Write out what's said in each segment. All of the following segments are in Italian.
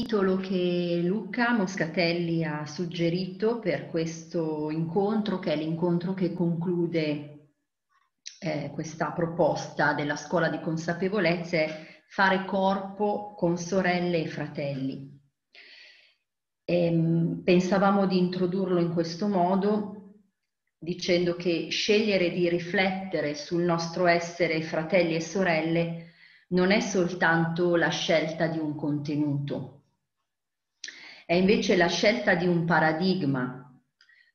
titolo che Luca Moscatelli ha suggerito per questo incontro, che è l'incontro che conclude eh, questa proposta della scuola di consapevolezza, è fare corpo con sorelle e fratelli. E, ehm, pensavamo di introdurlo in questo modo dicendo che scegliere di riflettere sul nostro essere fratelli e sorelle non è soltanto la scelta di un contenuto, è invece la scelta di un paradigma,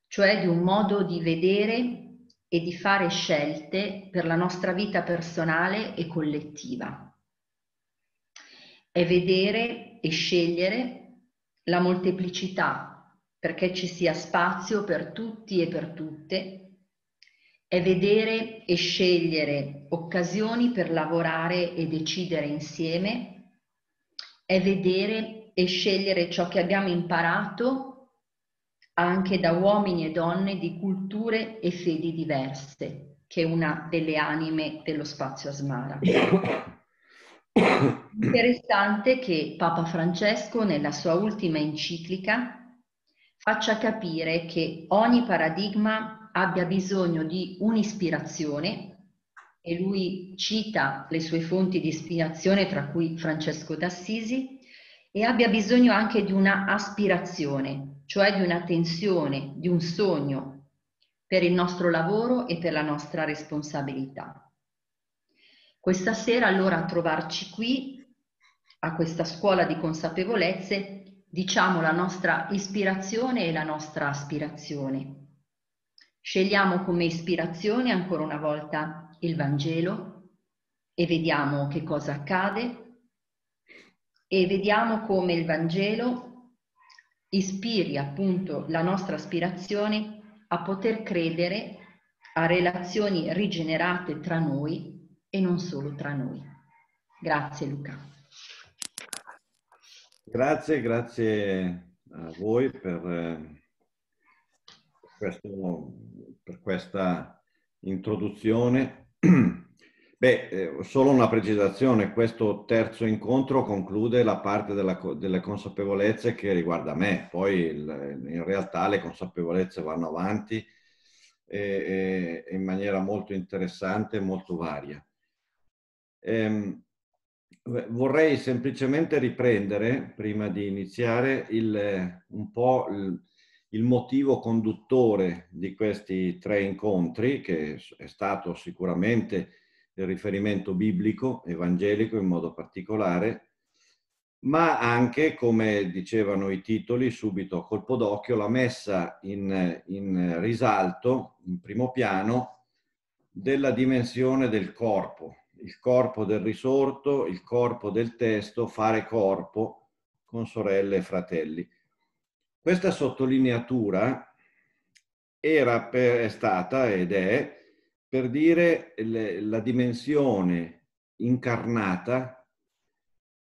cioè di un modo di vedere e di fare scelte per la nostra vita personale e collettiva. È vedere e scegliere la molteplicità perché ci sia spazio per tutti e per tutte. È vedere e scegliere occasioni per lavorare e decidere insieme. È vedere e scegliere ciò che abbiamo imparato anche da uomini e donne di culture e fedi diverse, che è una delle anime dello spazio Asmara. Interessante che Papa Francesco nella sua ultima enciclica faccia capire che ogni paradigma abbia bisogno di un'ispirazione e lui cita le sue fonti di ispirazione tra cui Francesco d'Assisi e abbia bisogno anche di una aspirazione, cioè di un'attenzione, di un sogno per il nostro lavoro e per la nostra responsabilità. Questa sera allora a trovarci qui, a questa scuola di consapevolezze, diciamo la nostra ispirazione e la nostra aspirazione. Scegliamo come ispirazione ancora una volta il Vangelo e vediamo che cosa accade e vediamo come il Vangelo ispiri appunto la nostra aspirazione a poter credere a relazioni rigenerate tra noi e non solo tra noi. Grazie Luca. Grazie, grazie a voi per, eh, questo, per questa introduzione. Beh, eh, solo una precisazione, questo terzo incontro conclude la parte della, delle consapevolezze che riguarda me, poi in realtà le consapevolezze vanno avanti e, e in maniera molto interessante, molto varia. Ehm, vorrei semplicemente riprendere, prima di iniziare, il, un po' il, il motivo conduttore di questi tre incontri, che è stato sicuramente del riferimento biblico, evangelico in modo particolare, ma anche, come dicevano i titoli, subito a colpo d'occhio, la messa in, in risalto, in primo piano, della dimensione del corpo, il corpo del risorto, il corpo del testo, fare corpo con sorelle e fratelli. Questa sottolineatura era per, è stata ed è per dire le, la dimensione incarnata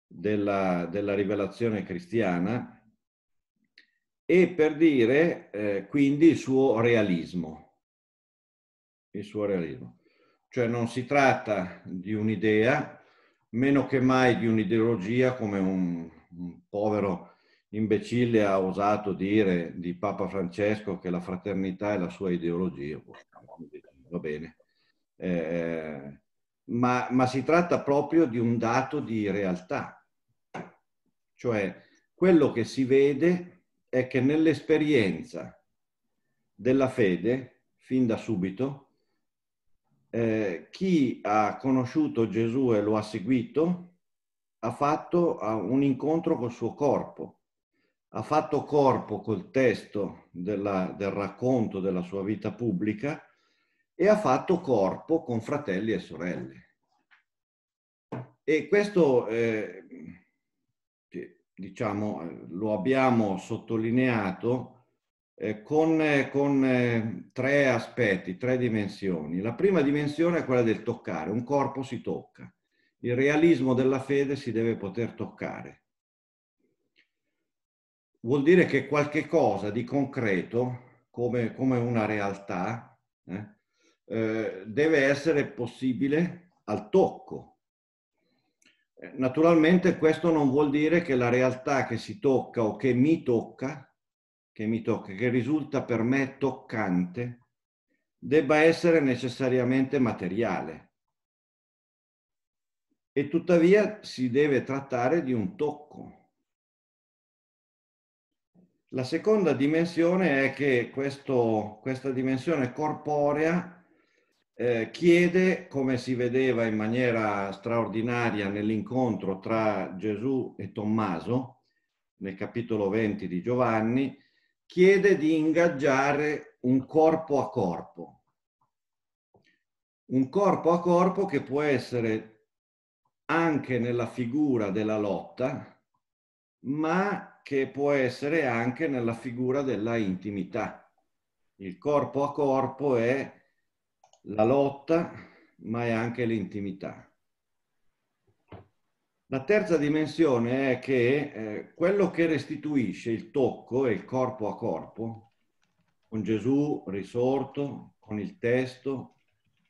della, della, rivelazione cristiana e per dire eh, quindi il suo realismo. Il suo realismo. Cioè non si tratta di un'idea, meno che mai di un'ideologia come un, un povero imbecille ha osato dire di Papa Francesco che la fraternità è la sua ideologia va bene. Eh, ma, ma, si tratta proprio di un dato di realtà. Cioè, quello che si vede è che nell'esperienza della fede, fin da subito, eh, chi ha conosciuto Gesù e lo ha seguito ha fatto un incontro col suo corpo, ha fatto corpo col testo della, del racconto della sua vita pubblica e ha fatto corpo con fratelli e sorelle. E questo, eh, diciamo, lo abbiamo sottolineato eh, eh, con, eh, tre aspetti, tre dimensioni. La prima dimensione è quella del toccare, un corpo si tocca. Il realismo della fede si deve poter toccare. Vuol dire che qualche cosa di concreto, come, come una realtà, eh, eh, deve essere possibile al tocco. Eh, naturalmente questo non vuol dire che la realtà che si tocca o che mi tocca, che mi tocca, che risulta per me toccante, debba essere necessariamente materiale. E tuttavia si deve trattare di un tocco. La seconda dimensione è che questo, questa dimensione corporea eh, chiede, come si vedeva in maniera straordinaria nell'incontro tra Gesù e Tommaso, nel capitolo 20 di Giovanni, chiede di ingaggiare un corpo a corpo. Un corpo a corpo che può essere anche nella figura della lotta, ma che può essere anche nella figura della intimità. Il corpo a corpo è la lotta, ma è anche l'intimità. La terza dimensione è che eh, quello che restituisce il tocco e il corpo a corpo, con Gesù risorto, con il testo,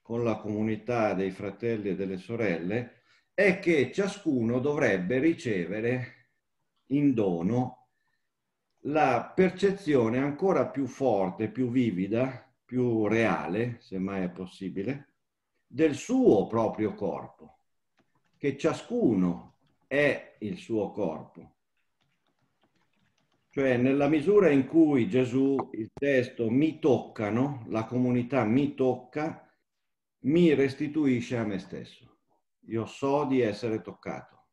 con la comunità dei fratelli e delle sorelle, è che ciascuno dovrebbe ricevere in dono la percezione ancora più forte, più vivida più reale, se mai è possibile, del suo proprio corpo, che ciascuno è il suo corpo. Cioè nella misura in cui Gesù, il testo, mi toccano, la comunità mi tocca, mi restituisce a me stesso. Io so di essere toccato,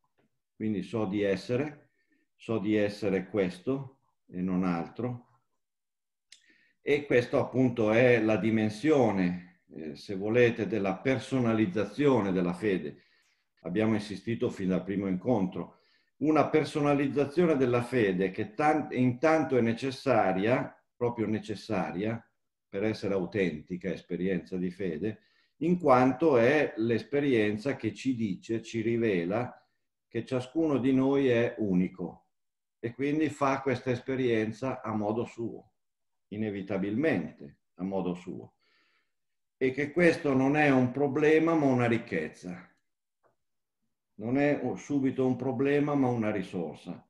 quindi so di essere, so di essere questo e non altro, e questo appunto è la dimensione, eh, se volete, della personalizzazione della fede. Abbiamo insistito fin dal primo incontro. Una personalizzazione della fede che tant- intanto è necessaria, proprio necessaria, per essere autentica esperienza di fede, in quanto è l'esperienza che ci dice, ci rivela che ciascuno di noi è unico e quindi fa questa esperienza a modo suo inevitabilmente a modo suo e che questo non è un problema ma una ricchezza. Non è subito un problema ma una risorsa.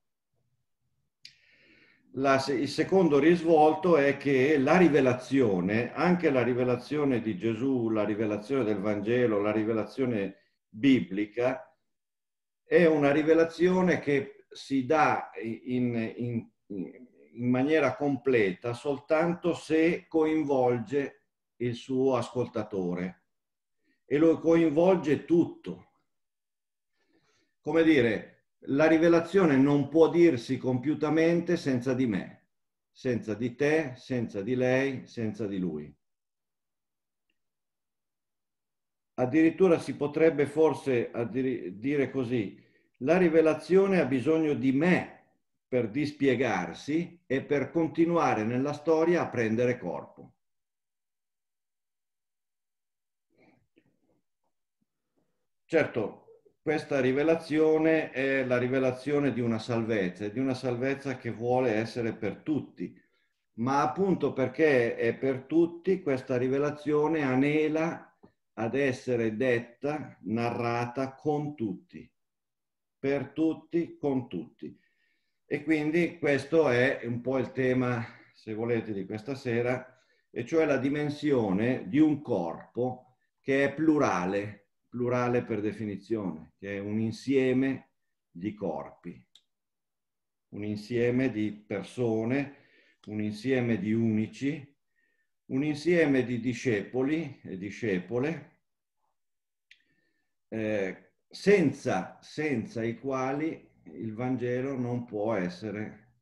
La, il secondo risvolto è che la rivelazione, anche la rivelazione di Gesù, la rivelazione del Vangelo, la rivelazione biblica, è una rivelazione che si dà in, in, in in maniera completa soltanto se coinvolge il suo ascoltatore e lo coinvolge tutto. Come dire, la rivelazione non può dirsi compiutamente senza di me, senza di te, senza di lei, senza di lui. Addirittura si potrebbe forse dire così, la rivelazione ha bisogno di me per dispiegarsi e per continuare nella storia a prendere corpo. Certo, questa rivelazione è la rivelazione di una salvezza, di una salvezza che vuole essere per tutti, ma appunto perché è per tutti questa rivelazione anela ad essere detta, narrata con tutti, per tutti, con tutti. E quindi questo è un po' il tema, se volete, di questa sera, e cioè la dimensione di un corpo che è plurale, plurale per definizione, che è un insieme di corpi, un insieme di persone, un insieme di unici, un insieme di discepoli e discepole eh, senza, senza i quali il Vangelo non può essere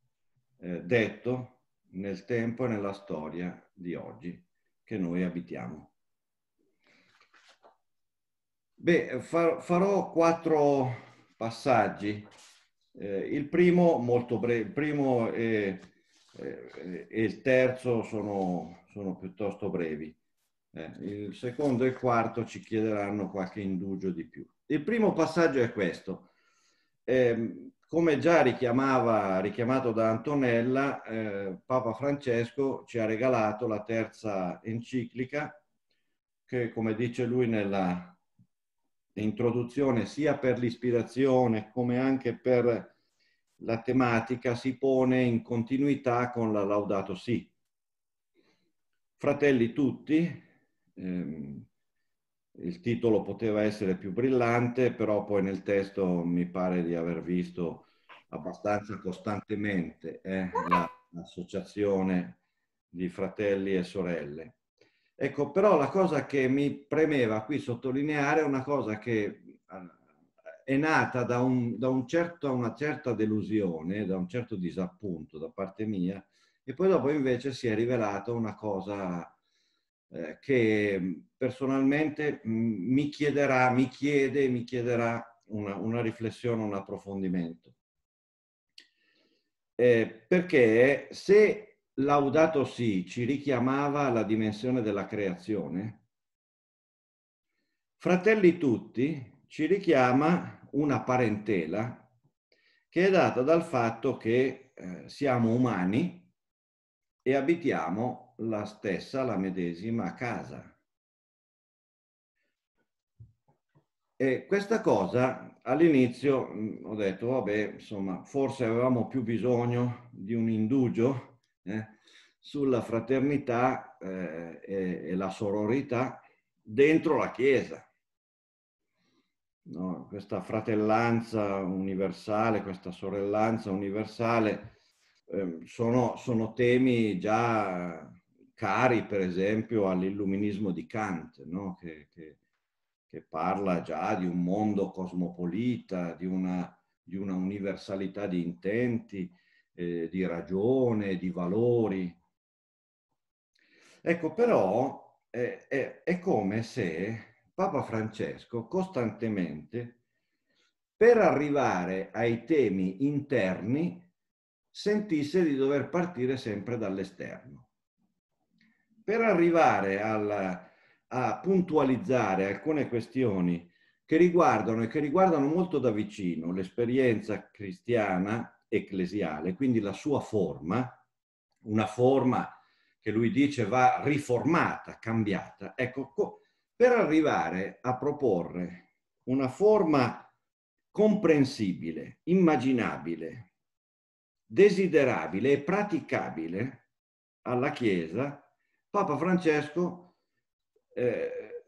eh, detto nel tempo e nella storia di oggi che noi abitiamo. Beh, far, farò quattro passaggi. Eh, il primo, molto breve, il primo e, e, eh, e il terzo sono, sono piuttosto brevi. Eh, il secondo e il quarto ci chiederanno qualche indugio di più. Il primo passaggio è questo. Eh, come già richiamato da Antonella, eh, Papa Francesco ci ha regalato la terza enciclica che, come dice lui nella introduzione, sia per l'ispirazione come anche per la tematica si pone in continuità con la Laudato Si. Fratelli tutti, ehm, il titolo poteva essere più brillante, però poi nel testo mi pare di aver visto abbastanza costantemente eh, l'associazione di fratelli e sorelle. Ecco, però la cosa che mi premeva qui sottolineare è una cosa che eh, è nata da, un, da un certo, una certa delusione, da un certo disappunto da parte mia, e poi dopo invece si è rivelata una cosa eh, che mm, personalmente mm, mi chiederà, mi chiede, mi chiederà una, una riflessione, un approfondimento. Eh, perché se Laudato Si ci richiamava alla dimensione della creazione, Fratelli tutti ci richiama una parentela che è data dal fatto che eh, siamo umani e abitiamo la stessa, la medesima casa. E questa cosa all'inizio mm, ho detto, vabbè, insomma, forse avevamo più bisogno di un indugio eh, sulla fraternità eh, e, e, la sororità dentro la Chiesa. No, questa fratellanza universale, questa sorellanza universale eh, sono, sono temi già cari per esempio all'illuminismo di Kant, no? che, che, che, parla già di un mondo cosmopolita, di una, di una universalità di intenti, eh, di ragione, di valori. Ecco, però eh, è, è come se Papa Francesco costantemente, per arrivare ai temi interni, sentisse di dover partire sempre dall'esterno per arrivare alla, a puntualizzare alcune questioni che riguardano e che riguardano molto da vicino l'esperienza cristiana ecclesiale, quindi la sua forma, una forma che lui dice va riformata, cambiata. Ecco, per arrivare a proporre una forma comprensibile, immaginabile, desiderabile e praticabile alla Chiesa, Papa Francesco eh,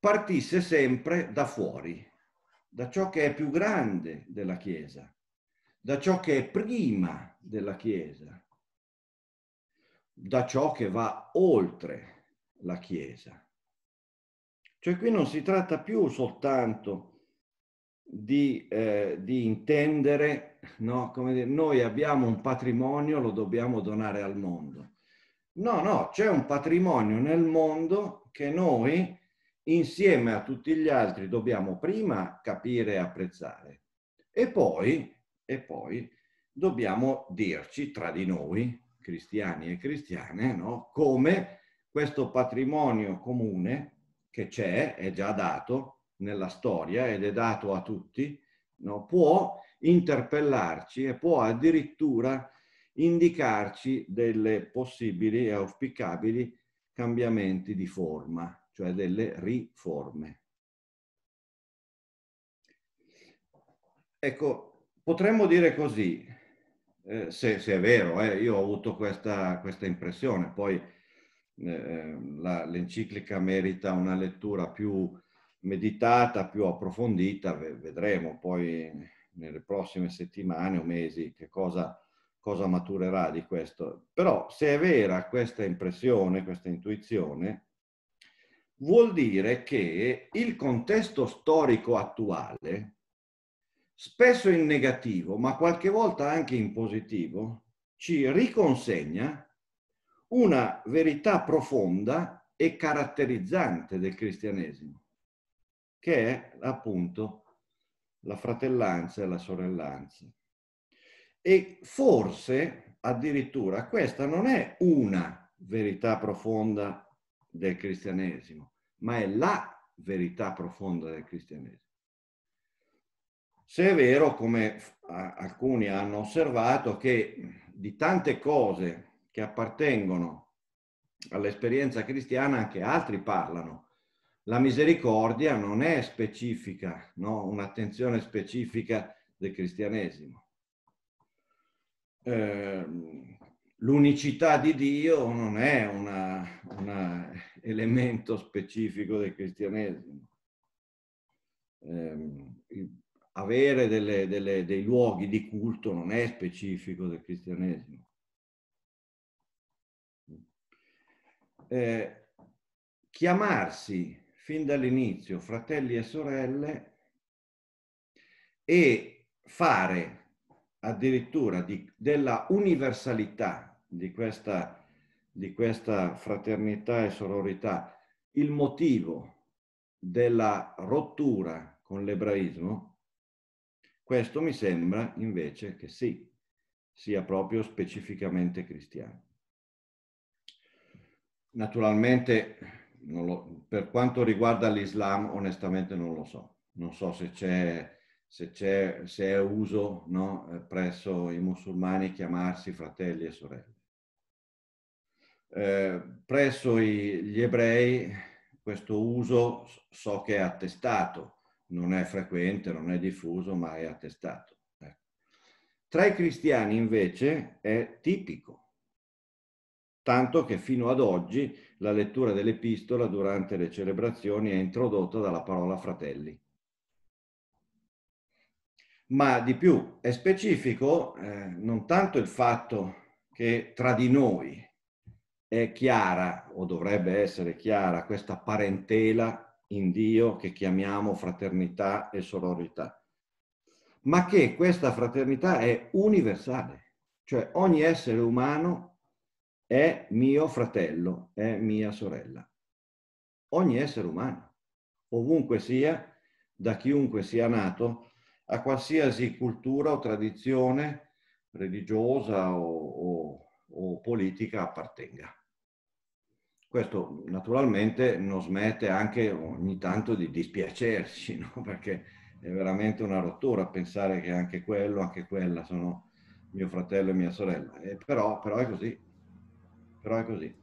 partisse sempre da fuori, da ciò che è più grande della Chiesa, da ciò che è prima della Chiesa, da ciò che va oltre la Chiesa. Cioè qui non si tratta più soltanto di, eh, di intendere, no? come dire, noi abbiamo un patrimonio, lo dobbiamo donare al mondo. No, no, c'è un patrimonio nel mondo che noi insieme a tutti gli altri dobbiamo prima capire e apprezzare e poi, e poi dobbiamo dirci tra di noi, cristiani e cristiane, no? come questo patrimonio comune che c'è, è già dato nella storia ed è dato a tutti, no? può interpellarci e può addirittura indicarci delle possibili e auspicabili cambiamenti di forma, cioè delle riforme. Ecco, potremmo dire così, eh, se, se, è vero, eh, io ho avuto questa, questa impressione, poi eh, l'enciclica merita una lettura più meditata, più approfondita, vedremo poi nelle prossime settimane o mesi che cosa cosa maturerà di questo. Però se è vera questa impressione, questa intuizione, vuol dire che il contesto storico attuale, spesso in negativo, ma qualche volta anche in positivo, ci riconsegna una verità profonda e caratterizzante del cristianesimo, che è appunto la fratellanza e la sorellanza. E forse addirittura questa non è una verità profonda del cristianesimo, ma è la verità profonda del cristianesimo. Se è vero, come alcuni hanno osservato, che di tante cose che appartengono all'esperienza cristiana anche altri parlano. La misericordia non è specifica, no? un'attenzione specifica del cristianesimo. Ehm, l'unicità di Dio non è un elemento specifico del cristianesimo. Eh, avere delle, delle, dei luoghi di culto non è specifico del cristianesimo. Eh, chiamarsi fin dall'inizio fratelli e sorelle e fare addirittura di, della universalità di questa, di questa fraternità e sororità, il motivo della rottura con l'ebraismo, questo mi sembra invece che sì, sia proprio specificamente cristiano. Naturalmente, lo, per quanto riguarda l'Islam, onestamente non lo so. Non so se c'è se, se è uso no, eh, presso i musulmani chiamarsi fratelli e sorelle. Eh, presso i, gli ebrei questo uso so che è attestato, non è frequente, non è diffuso, ma è attestato. Ecco. Tra i cristiani invece è tipico, tanto che fino ad oggi la lettura dell'epistola durante le celebrazioni è introdotta dalla parola fratelli ma di più è specifico eh, non tanto il fatto che tra di noi è chiara o dovrebbe essere chiara questa parentela in Dio che chiamiamo fraternità e sororità, ma che questa fraternità è universale, cioè ogni essere umano è mio fratello, è mia sorella. Ogni essere umano, ovunque sia, da chiunque sia nato, a qualsiasi cultura o tradizione religiosa o, o, o politica appartenga. Questo naturalmente non smette anche ogni tanto di dispiacerci, no? perché è veramente una rottura pensare che anche quello, anche quella sono mio fratello e mia sorella. Eh, però, però, è così. Però è così.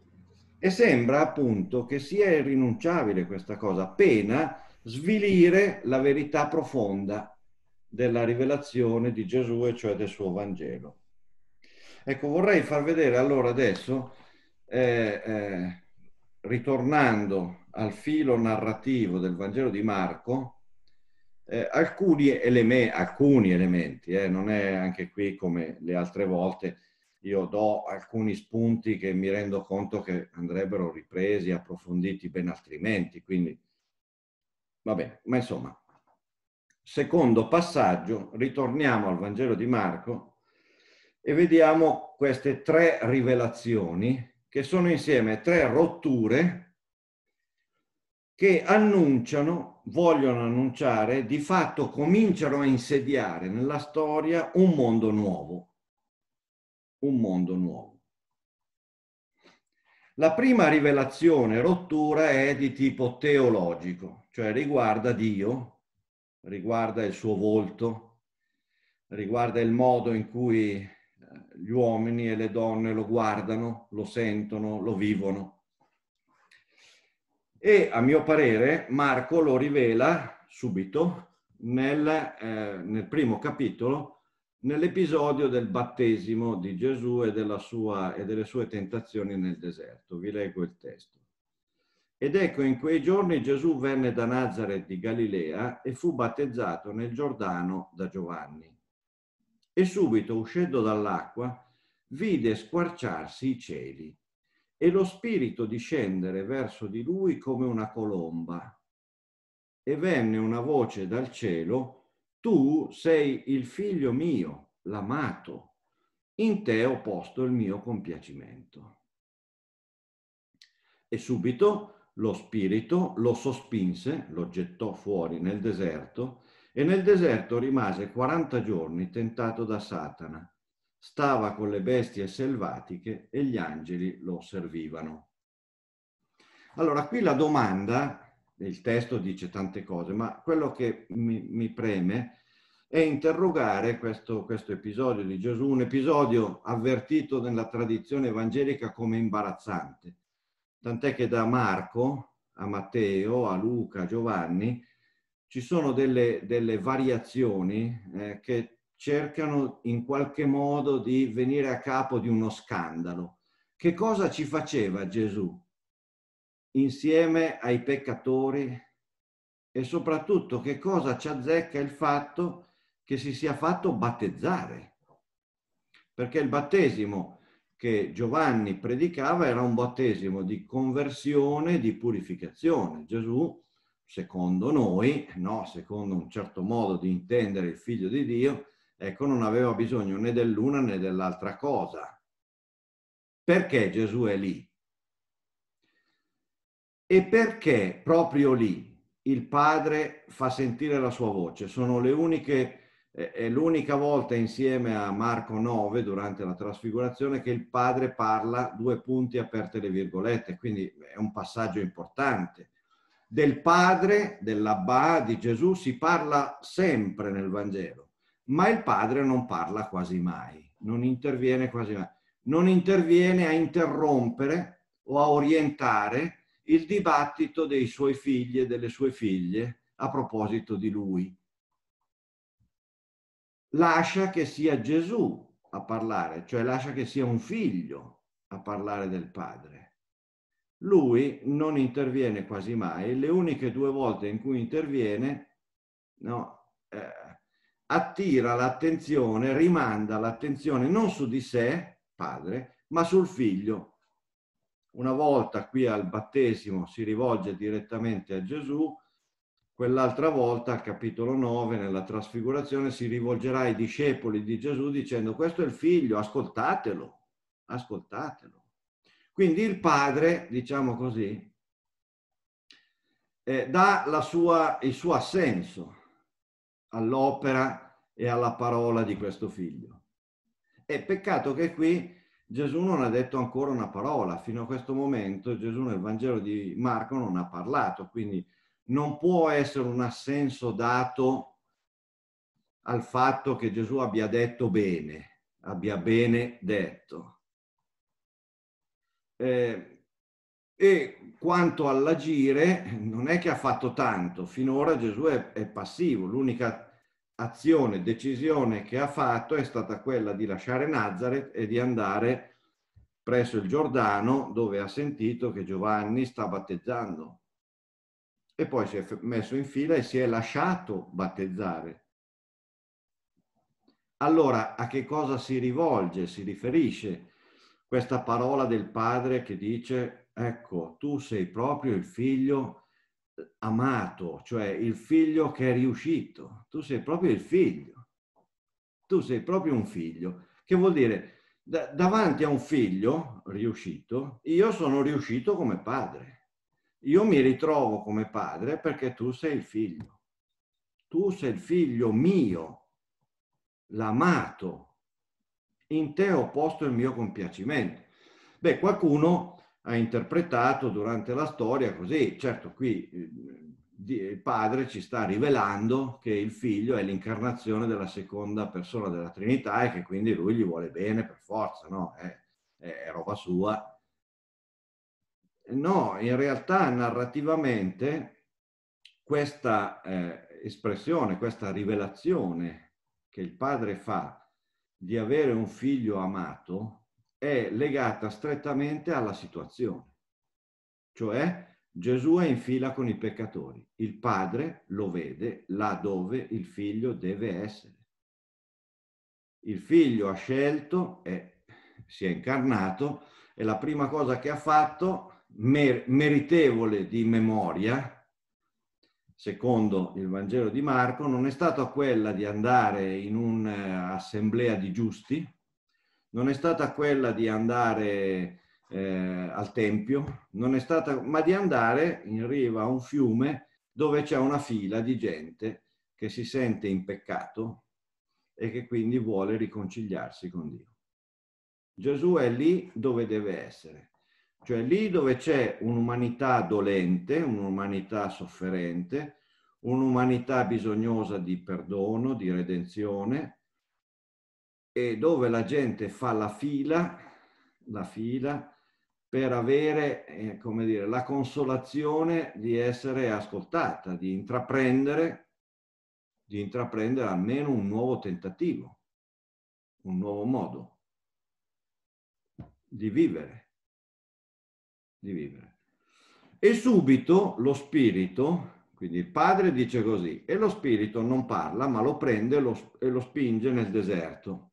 E sembra appunto che sia irrinunciabile questa cosa, appena svilire la verità profonda della rivelazione di Gesù e cioè del suo Vangelo. Ecco, vorrei far vedere allora adesso, eh, eh, ritornando al filo narrativo del Vangelo di Marco, eh, alcuni, eleme- alcuni, elementi, eh, non è anche qui come le altre volte, io do alcuni spunti che mi rendo conto che andrebbero ripresi, approfonditi ben altrimenti, quindi va bene, ma insomma, secondo passaggio, ritorniamo al Vangelo di Marco e vediamo queste tre rivelazioni che sono insieme tre rotture che annunciano, vogliono annunciare, di fatto cominciano a insediare nella storia un mondo nuovo, un mondo nuovo. La prima rivelazione, rottura, è di tipo teologico, cioè riguarda Dio riguarda il suo volto, riguarda il modo in cui eh, gli uomini e le donne lo guardano, lo sentono, lo vivono. E a mio parere Marco lo rivela subito nel, eh, nel primo capitolo, nell'episodio del battesimo di Gesù e, sua, e delle sue tentazioni nel deserto. Vi leggo il testo. Ed ecco, in quei giorni Gesù venne da Nazareth di Galilea e fu battezzato nel Giordano da Giovanni. E subito, uscendo dall'acqua, vide squarciarsi i cieli e lo spirito discendere verso di lui come una colomba. E venne una voce dal cielo, tu sei il figlio mio, l'amato, in te ho posto il mio compiacimento. E subito lo spirito, lo sospinse, lo gettò fuori nel deserto e nel deserto rimase 40 giorni tentato da Satana. Stava con le bestie selvatiche e gli angeli lo servivano. Allora, qui la domanda, il testo dice tante cose, ma quello che mi, mi preme è interrogare questo, questo episodio di Gesù, un episodio avvertito nella tradizione evangelica come imbarazzante tant'è che da Marco a Matteo, a Luca, a Giovanni, ci sono delle, delle variazioni eh, che cercano in qualche modo di venire a capo di uno scandalo. Che cosa ci faceva Gesù insieme ai peccatori e soprattutto che cosa ci azzecca il fatto che si sia fatto battezzare? Perché il battesimo che Giovanni predicava era un battesimo di conversione, di purificazione. Gesù, secondo noi, no, secondo un certo modo di intendere il figlio di Dio, ecco, non aveva bisogno né dell'una né dell'altra cosa. Perché Gesù è lì? E perché proprio lì il Padre fa sentire la sua voce? Sono le uniche è l'unica volta insieme a Marco 9 durante la trasfigurazione che il padre parla due punti aperte le virgolette, quindi è un passaggio importante. Del padre, dell'Abba, di Gesù si parla sempre nel Vangelo, ma il padre non parla quasi mai, non interviene quasi mai, non interviene a interrompere o a orientare il dibattito dei suoi figli e delle sue figlie a proposito di lui lascia che sia Gesù a parlare, cioè lascia che sia un figlio a parlare del padre. Lui non interviene quasi mai, le uniche due volte in cui interviene no, eh, attira l'attenzione, rimanda l'attenzione non su di sé, padre, ma sul figlio. Una volta qui al battesimo si rivolge direttamente a Gesù, Quell'altra volta, al capitolo 9, nella trasfigurazione, si rivolgerà ai discepoli di Gesù dicendo questo è il figlio, ascoltatelo, ascoltatelo. Quindi il padre, diciamo così, eh, dà sua, il suo assenso all'opera e alla parola di questo figlio. E peccato che qui Gesù non ha detto ancora una parola. Fino a questo momento Gesù nel Vangelo di Marco non ha parlato, quindi non può essere un assenso dato al fatto che Gesù abbia detto bene, abbia bene detto. Eh, e quanto all'agire, non è che ha fatto tanto, finora Gesù è, è passivo, l'unica azione, decisione che ha fatto è stata quella di lasciare Nazareth e di andare presso il Giordano dove ha sentito che Giovanni sta battezzando e poi si è messo in fila e si è lasciato battezzare. Allora, a che cosa si rivolge, si riferisce questa parola del padre che dice, ecco, tu sei proprio il figlio eh, amato, cioè il figlio che è riuscito, tu sei proprio il figlio, tu sei proprio un figlio, che vuol dire, davanti a un figlio riuscito, io sono riuscito come padre io mi ritrovo come padre perché tu sei il figlio. Tu sei il figlio mio, l'amato. In te ho posto il mio compiacimento. Beh, qualcuno ha interpretato durante la storia così. Certo, qui eh, il padre ci sta rivelando che il figlio è l'incarnazione della seconda persona della Trinità e che quindi lui gli vuole bene per forza, no? È, è roba sua, No, in realtà narrativamente questa eh, espressione, questa rivelazione che il padre fa di avere un figlio amato è legata strettamente alla situazione. Cioè Gesù è in fila con i peccatori, il padre lo vede là dove il figlio deve essere. Il figlio ha scelto e si è incarnato e la prima cosa che ha fatto mer- meritevole di memoria, secondo il Vangelo di Marco, non è stata quella di andare in un'assemblea di giusti, non è stata quella di andare eh, al Tempio, non è stata, ma di andare in riva a un fiume dove c'è una fila di gente che si sente in peccato e che quindi vuole riconciliarsi con Dio. Gesù è lì dove deve essere cioè lì dove c'è un'umanità dolente, un'umanità sofferente, un'umanità bisognosa di perdono, di redenzione, e dove la gente fa la fila, la fila per avere, eh, come dire, la consolazione di essere ascoltata, di intraprendere, di intraprendere almeno un nuovo tentativo, un nuovo modo di vivere di vivere. E subito lo spirito, quindi il padre dice così, e lo spirito non parla, ma lo prende lo, e lo spinge nel deserto.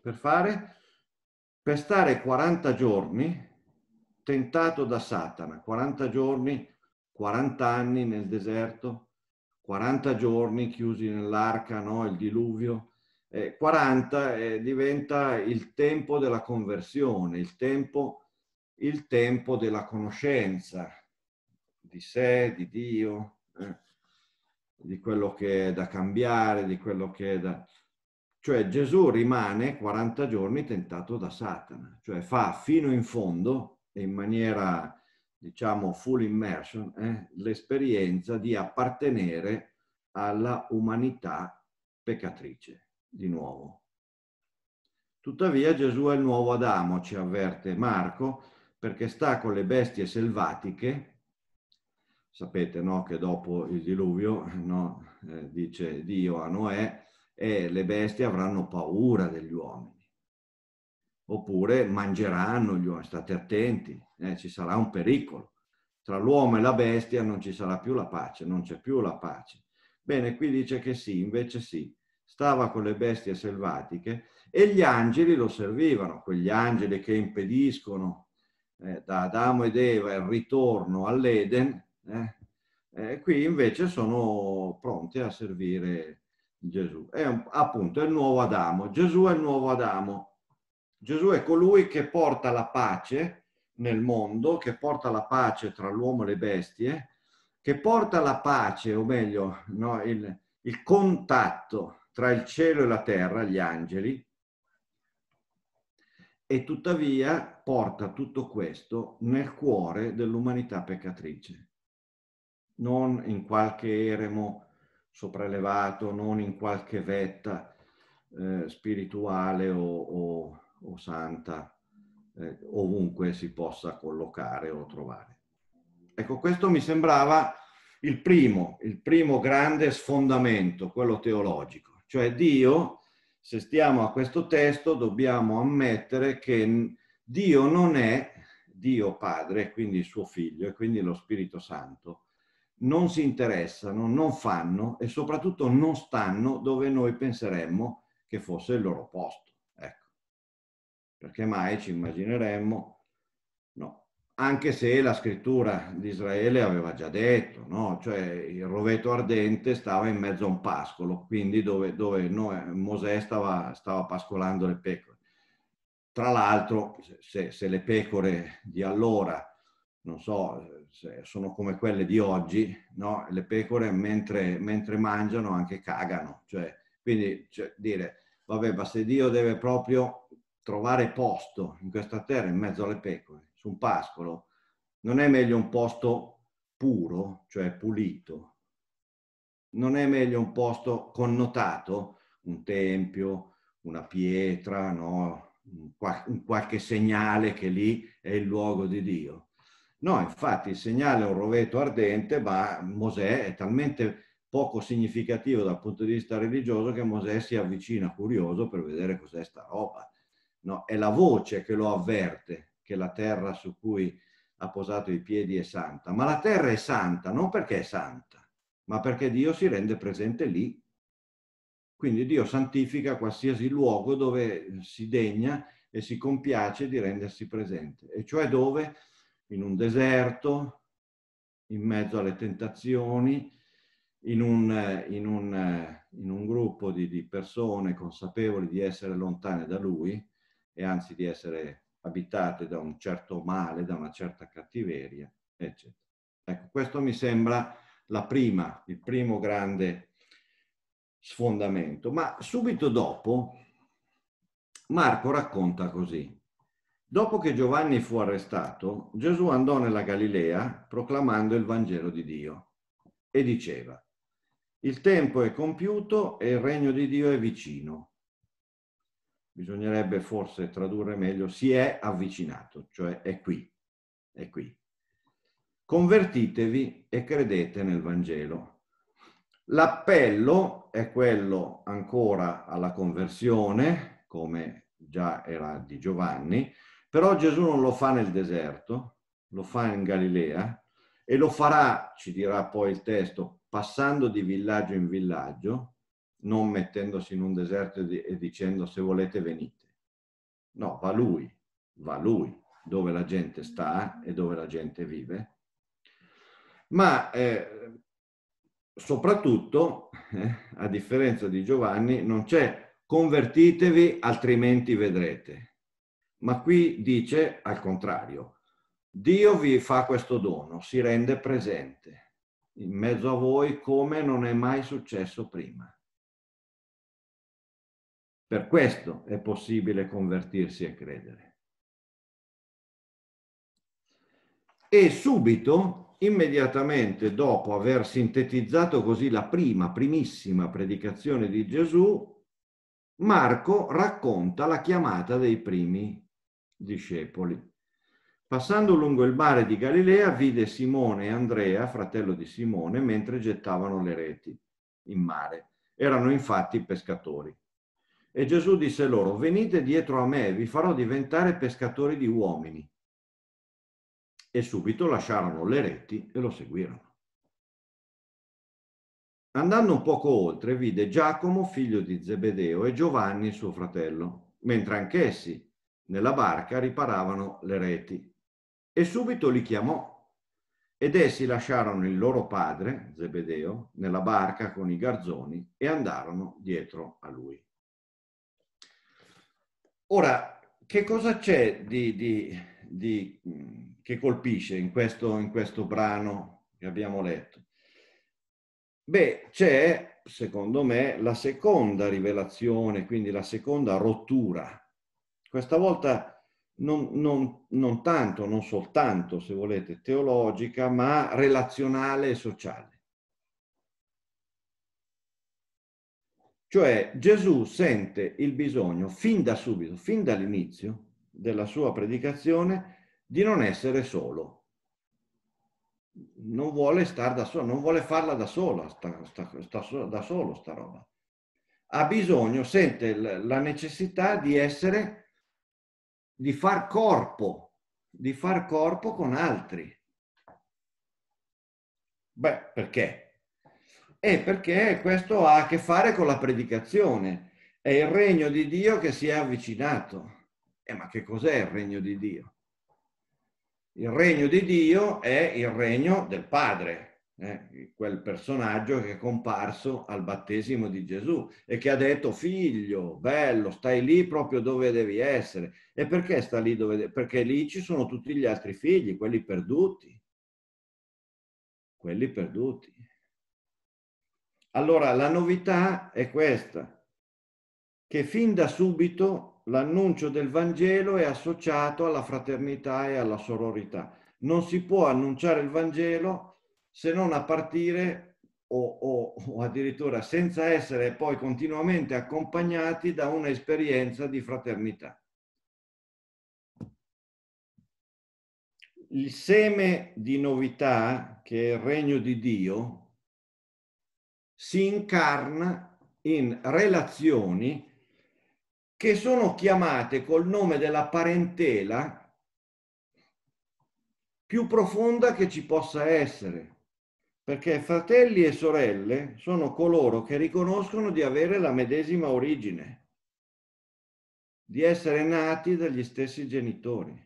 Per fare? Per stare 40 giorni tentato da Satana, 40 giorni, 40 anni nel deserto, 40 giorni chiusi nell'arca, no? il diluvio. Eh, 40 eh, diventa il tempo della conversione, il tempo il tempo della conoscenza di sé, di Dio, eh, di quello che è da cambiare, di quello che è da... Cioè Gesù rimane 40 giorni tentato da Satana, cioè fa fino in fondo e in maniera, diciamo, full immersion, eh, l'esperienza di appartenere alla umanità peccatrice, di nuovo. Tuttavia Gesù è il nuovo Adamo, ci avverte Marco, perché sta con le bestie selvatiche, sapete no, che dopo il diluvio no, eh, dice Dio a Noè, e le bestie avranno paura degli uomini. Oppure mangeranno gli uomini, state attenti, eh, ci sarà un pericolo. Tra l'uomo e la bestia non ci sarà più la pace, non c'è più la pace. Bene, qui dice che sì, invece sì, stava con le bestie selvatiche e gli angeli lo servivano, quegli angeli che impediscono eh, da Adamo ed Eva il ritorno all'Eden, eh, eh, qui invece sono pronti a servire Gesù. È un, appunto è il nuovo Adamo. Gesù è il nuovo Adamo. Gesù è colui che porta la pace nel mondo, che porta la pace tra l'uomo e le bestie, che porta la pace, o meglio, no, il, il contatto tra il cielo e la terra, gli angeli, e tuttavia porta tutto questo nel cuore dell'umanità peccatrice, non in qualche eremo sopraelevato, non in qualche vetta eh, spirituale o, o, o santa, eh, ovunque si possa collocare o trovare. Ecco, questo mi sembrava il primo, il primo grande sfondamento, quello teologico, cioè Dio se stiamo a questo testo dobbiamo ammettere che Dio non è Dio Padre, quindi il suo Figlio e quindi lo Spirito Santo, non si interessano, non fanno e soprattutto non stanno dove noi penseremmo che fosse il loro posto. Ecco. Perché mai ci immagineremmo, no, anche se la scrittura di Israele aveva già detto, no? cioè il roveto ardente stava in mezzo a un pascolo, quindi dove, dove Noè, Mosè stava, stava, pascolando le pecore. Tra l'altro, se, se le pecore di allora, non so, sono come quelle di oggi, no? le pecore mentre, mentre, mangiano anche cagano. Cioè, quindi cioè, dire, vabbè, ma se Dio deve proprio trovare posto in questa terra in mezzo alle pecore, su un pascolo, non è meglio un posto puro, cioè pulito? Non è meglio un posto connotato, un tempio, una pietra, no? un qualche segnale che lì è il luogo di Dio? No, infatti il segnale è un roveto ardente, ma Mosè è talmente poco significativo dal punto di vista religioso che Mosè si avvicina curioso per vedere cos'è sta roba. No, è la voce che lo avverte, che la terra su cui ha posato i piedi è santa, ma la terra è santa non perché è santa, ma perché Dio si rende presente lì. Quindi Dio santifica qualsiasi luogo dove si degna e si compiace di rendersi presente, e cioè dove? In un deserto, in mezzo alle tentazioni, in un, in un, in un gruppo di, di persone consapevoli di essere lontane da Lui e anzi di essere abitate da un certo male, da una certa cattiveria, eccetera. Ecco, questo mi sembra la prima, il primo grande sfondamento. Ma subito dopo Marco racconta così. Dopo che Giovanni fu arrestato, Gesù andò nella Galilea proclamando il Vangelo di Dio e diceva, il tempo è compiuto e il regno di Dio è vicino bisognerebbe forse tradurre meglio, si è avvicinato, cioè è qui, è qui. Convertitevi e credete nel Vangelo. L'appello è quello ancora alla conversione, come già era di Giovanni, però Gesù non lo fa nel deserto, lo fa in Galilea e lo farà, ci dirà poi il testo, passando di villaggio in villaggio, non mettendosi in un deserto e dicendo se volete venite. No, va lui, va lui dove la gente sta e dove la gente vive. Ma eh, soprattutto, eh, a differenza di Giovanni, non c'è convertitevi altrimenti vedrete. Ma qui dice al contrario, Dio vi fa questo dono, si rende presente in mezzo a voi come non è mai successo prima. Per questo è possibile convertirsi e credere. E subito, immediatamente dopo aver sintetizzato così la prima, primissima predicazione di Gesù, Marco racconta la chiamata dei primi discepoli. Passando lungo il mare di Galilea vide Simone e Andrea, fratello di Simone, mentre gettavano le reti in mare. Erano infatti pescatori. E Gesù disse loro, venite dietro a me, vi farò diventare pescatori di uomini. E subito lasciarono le reti e lo seguirono. Andando un poco oltre, vide Giacomo, figlio di Zebedeo, e Giovanni, suo fratello, mentre anch'essi nella barca riparavano le reti. E subito li chiamò. Ed essi lasciarono il loro padre, Zebedeo, nella barca con i garzoni e andarono dietro a lui. Ora, che cosa c'è di, di, di, che colpisce in questo, in questo brano che abbiamo letto? Beh, c'è, secondo me, la seconda rivelazione, quindi la seconda rottura. Questa volta non, non, non tanto, non soltanto, se volete, teologica, ma relazionale e sociale. Cioè Gesù sente il bisogno fin da subito, fin dall'inizio della sua predicazione, di non essere solo. Non vuole star da solo, non vuole farla da sola, sta, sta, sta, da solo sta roba. Ha bisogno, sente la necessità di essere, di far corpo, di far corpo con altri. Beh, perché? è perché questo ha a che fare con la predicazione. È il regno di Dio che si è avvicinato. Eh, ma che cos'è il regno di Dio? Il regno di Dio è il regno del Padre, eh? quel personaggio che è comparso al battesimo di Gesù e che ha detto figlio, bello, stai lì proprio dove devi essere. E perché sta lì dove... De- perché lì ci sono tutti gli altri figli, quelli perduti. Quelli perduti allora la novità è questa, che fin da subito l'annuncio del Vangelo è associato alla fraternità e alla sororità. Non si può annunciare il Vangelo se non a partire o, o, o addirittura senza essere poi continuamente accompagnati da un'esperienza di fraternità. Il seme di novità che è il regno di Dio, si incarna in relazioni che sono chiamate col nome della parentela più profonda che ci possa essere, perché fratelli e sorelle sono coloro che riconoscono di avere la medesima origine, di essere nati dagli stessi genitori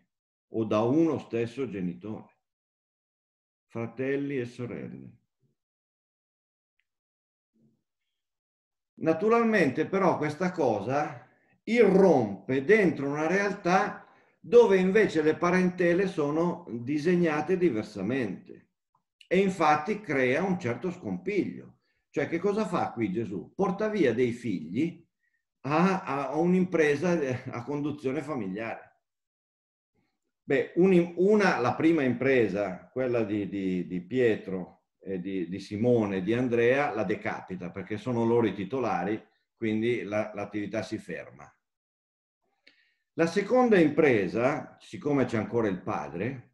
o da uno stesso genitore, fratelli e sorelle. Naturalmente però questa cosa irrompe dentro una realtà dove invece le parentele sono disegnate diversamente e infatti crea un certo scompiglio. Cioè che cosa fa qui Gesù? Porta via dei figli a, a un'impresa eh, a conduzione familiare. Beh, una, la prima impresa, quella di, di, di Pietro, eh, di, di, Simone e di Andrea la decapita perché sono loro i titolari, quindi la, l'attività si ferma. La seconda impresa, siccome c'è ancora il padre,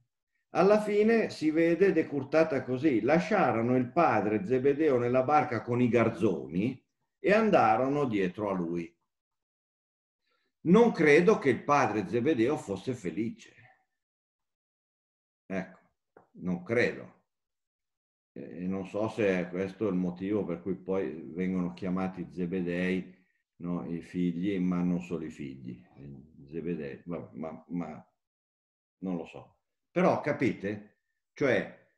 alla fine si vede decurtata così. Lasciarono il padre Zebedeo nella barca con i garzoni e andarono dietro a lui. Non credo che il padre Zebedeo fosse felice. Ecco, non credo eh, e non so se è questo il motivo per cui poi vengono chiamati Zebedei no? i figli, ma non solo i figli. Eh, Zebedei, ma, ma, ma non lo so. Però capite? Cioè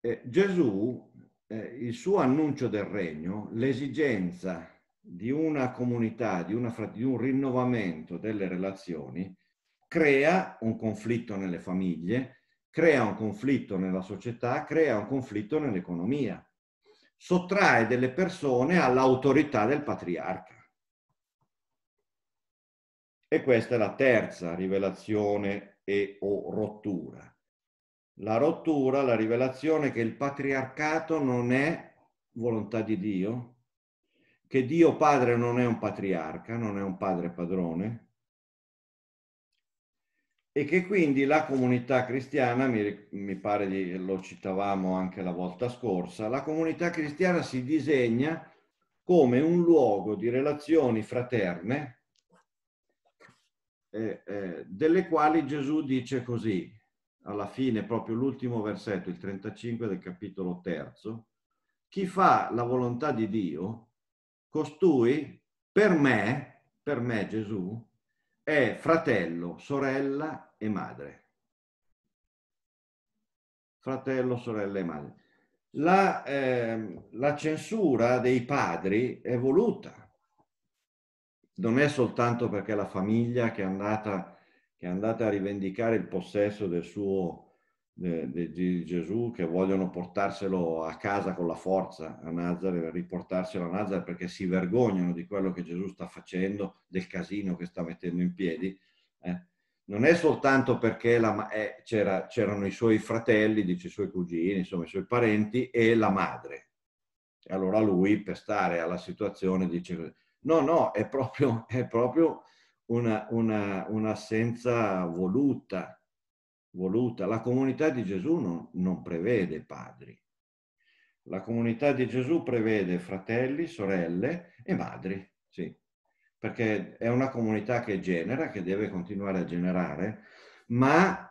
eh, Gesù, eh, il suo annuncio del regno, l'esigenza di una comunità, di, una, di un rinnovamento delle relazioni, crea un conflitto nelle famiglie, crea un conflitto nella società, crea un conflitto nell'economia, sottrae delle persone all'autorità del patriarca. E questa è la terza rivelazione e o rottura. La rottura, la rivelazione che il patriarcato non è volontà di Dio, che Dio padre non è un patriarca, non è un padre padrone, e che quindi la comunità cristiana, mi, mi pare di, lo citavamo anche la volta scorsa, la comunità cristiana si disegna come un luogo di relazioni fraterne, eh, eh, delle quali Gesù dice così, alla fine, proprio l'ultimo versetto, il 35 del capitolo terzo, chi fa la volontà di Dio, costui per me, per me Gesù, è fratello, sorella e madre. Fratello, sorella e madre. La, eh, la censura dei padri è voluta, non è soltanto perché la famiglia che è andata, che è andata a rivendicare il possesso del suo, di Gesù che vogliono portarselo a casa con la forza a Nazareth, riportarselo a Nazareth perché si vergognano di quello che Gesù sta facendo, del casino che sta mettendo in piedi. Eh, non è soltanto perché la, eh, c'era, c'erano i suoi fratelli, dice i suoi cugini, insomma i suoi parenti e la madre. E allora lui, per stare alla situazione, dice no, no, è proprio, è proprio una, una, un'assenza voluta voluta. La comunità di Gesù non, non prevede padri. La comunità di Gesù prevede fratelli, sorelle e madri, sì, perché è una comunità che genera, che deve continuare a generare, ma,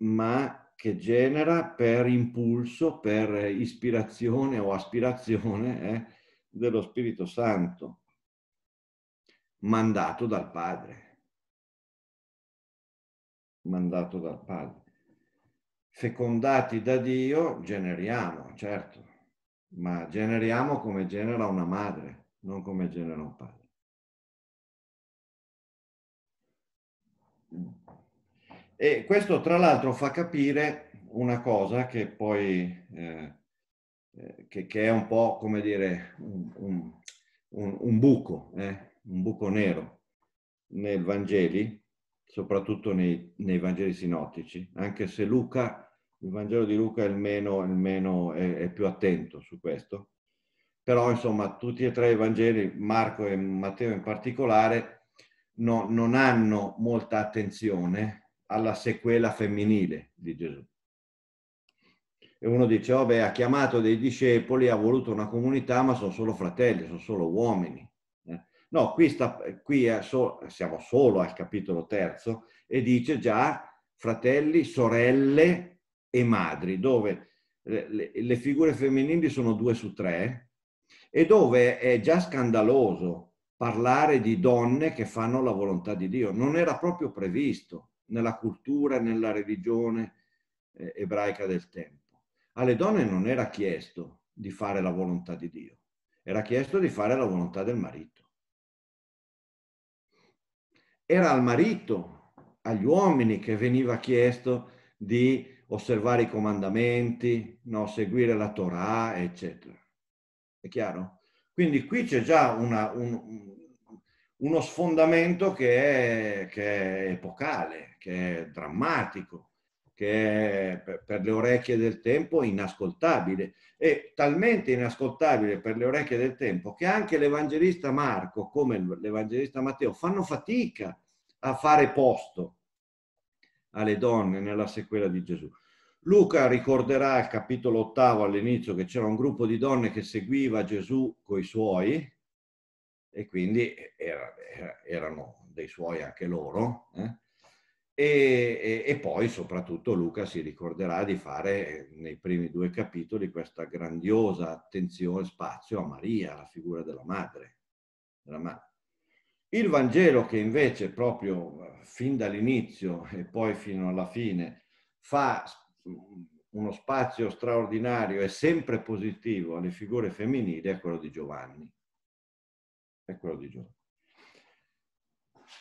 ma che genera per impulso, per ispirazione o aspirazione eh, dello Spirito Santo, mandato dal Padre mandato dal Padre. Fecondati da Dio, generiamo, certo, ma generiamo come genera una madre, non come genera un padre. E questo tra l'altro fa capire una cosa che poi, eh, che, che, è un po' come dire, un, un, un, buco, eh, un buco nero nel Vangeli, soprattutto nei, nei, Vangeli sinottici, anche se Luca, il Vangelo di Luca è, il meno, il meno, è, è più attento su questo. Però insomma tutti e tre i Vangeli, Marco e Matteo in particolare, no, non hanno molta attenzione alla sequela femminile di Gesù. E uno dice, vabbè, oh ha chiamato dei discepoli, ha voluto una comunità, ma sono solo fratelli, sono solo uomini. No, qui, sta, qui è so, siamo solo al capitolo terzo e dice già fratelli, sorelle e madri, dove le, le figure femminili sono due su tre e dove è già scandaloso parlare di donne che fanno la volontà di Dio. Non era proprio previsto nella cultura, nella religione eh, ebraica del tempo. Alle donne non era chiesto di fare la volontà di Dio, era chiesto di fare la volontà del marito era al marito, agli uomini che veniva chiesto di osservare i comandamenti, no? seguire la Torah, eccetera. È chiaro? Quindi qui c'è già una, un, uno sfondamento che è, che è epocale, che è drammatico che è per le orecchie del tempo inascoltabile e talmente inascoltabile per le orecchie del tempo che anche l'Evangelista Marco come l'Evangelista Matteo fanno fatica a fare posto alle donne nella sequela di Gesù. Luca ricorderà al capitolo ottavo all'inizio che c'era un gruppo di donne che seguiva Gesù coi suoi e quindi era, era, erano dei suoi anche loro. Eh? E, e, e, poi soprattutto Luca si ricorderà di fare eh, nei primi due capitoli questa grandiosa attenzione, spazio a Maria, la figura della madre, della madre. Il Vangelo che invece proprio eh, fin dall'inizio e poi fino alla fine fa mm, uno spazio straordinario e sempre positivo alle figure femminili è quello di Giovanni. È quello di Giovanni.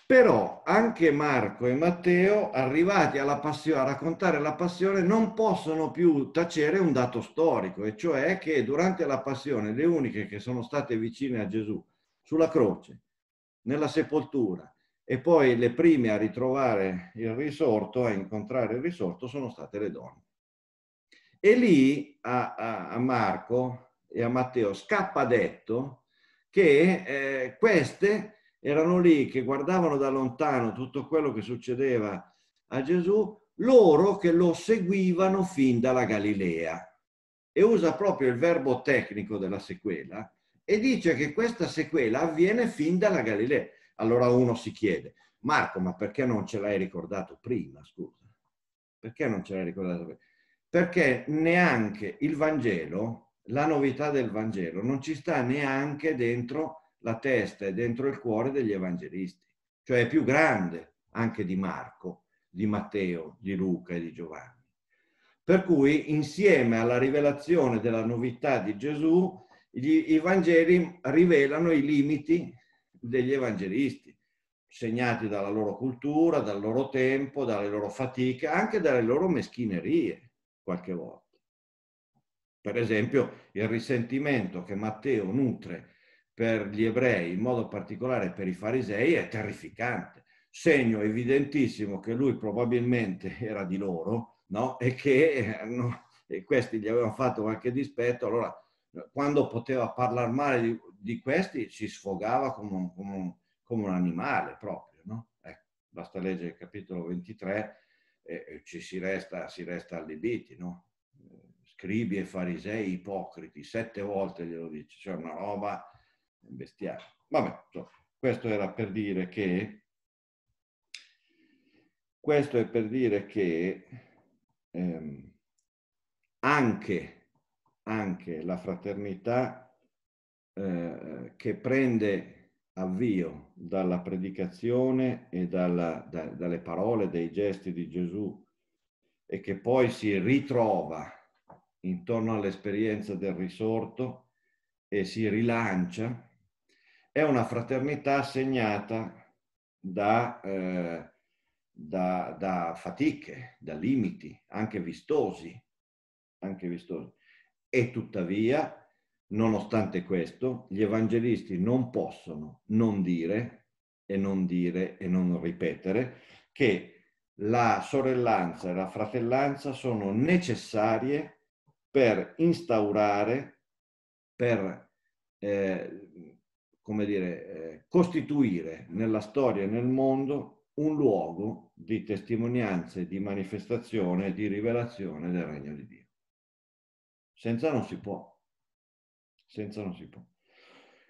Però anche Marco e Matteo, arrivati passione, a raccontare la passione, non possono più tacere un dato storico, e cioè che durante la passione le uniche che sono state vicine a Gesù sulla croce, nella sepoltura e poi le prime a ritrovare il risorto, a incontrare il risorto, sono state le donne. E lì a, a, a Marco e a Matteo scappa detto che eh, queste erano lì che guardavano da lontano tutto quello che succedeva a Gesù, loro che lo seguivano fin dalla Galilea. E usa proprio il verbo tecnico della sequela e dice che questa sequela avviene fin dalla Galilea. Allora uno si chiede, Marco, ma perché non ce l'hai ricordato prima, scusa? Perché non ce l'hai ricordato prima? Perché neanche il Vangelo, la novità del Vangelo, non ci sta neanche dentro la testa e dentro il cuore degli evangelisti, cioè è più grande anche di Marco, di Matteo, di Luca e di Giovanni. Per cui insieme alla rivelazione della novità di Gesù, i Vangeli rivelano i limiti degli evangelisti, segnati dalla loro cultura, dal loro tempo, dalle loro fatiche, anche dalle loro meschinerie, qualche volta. Per esempio, il risentimento che Matteo nutre per gli ebrei, in modo particolare per i farisei, è terrificante. Segno evidentissimo che lui probabilmente era di loro no? e che eh, no, e questi gli avevano fatto qualche dispetto. Allora, quando poteva parlare male di, di questi, si sfogava come un, come un, come un animale proprio. No? Ecco, basta leggere il capitolo 23 e ci si resta, si resta allibiti. No? Eh, scribi e farisei ipocriti, sette volte glielo dice, cioè una roba bestiale. Vabbè, questo era per dire che questo è per dire che ehm, anche, anche, la fraternità eh, che prende avvio dalla predicazione e dalla, da, dalle parole, dai gesti di Gesù e che poi si ritrova intorno all'esperienza del risorto e si rilancia è una fraternità segnata da, eh, da, da fatiche, da limiti, anche vistosi, anche vistosi. E tuttavia, nonostante questo, gli evangelisti non possono non dire e non dire e non ripetere che la sorellanza e la fratellanza sono necessarie per instaurare, per eh, come dire, eh, costituire nella storia e nel mondo un luogo di testimonianze, di manifestazione, di rivelazione del regno di Dio. Senza non si può. Senza non si può.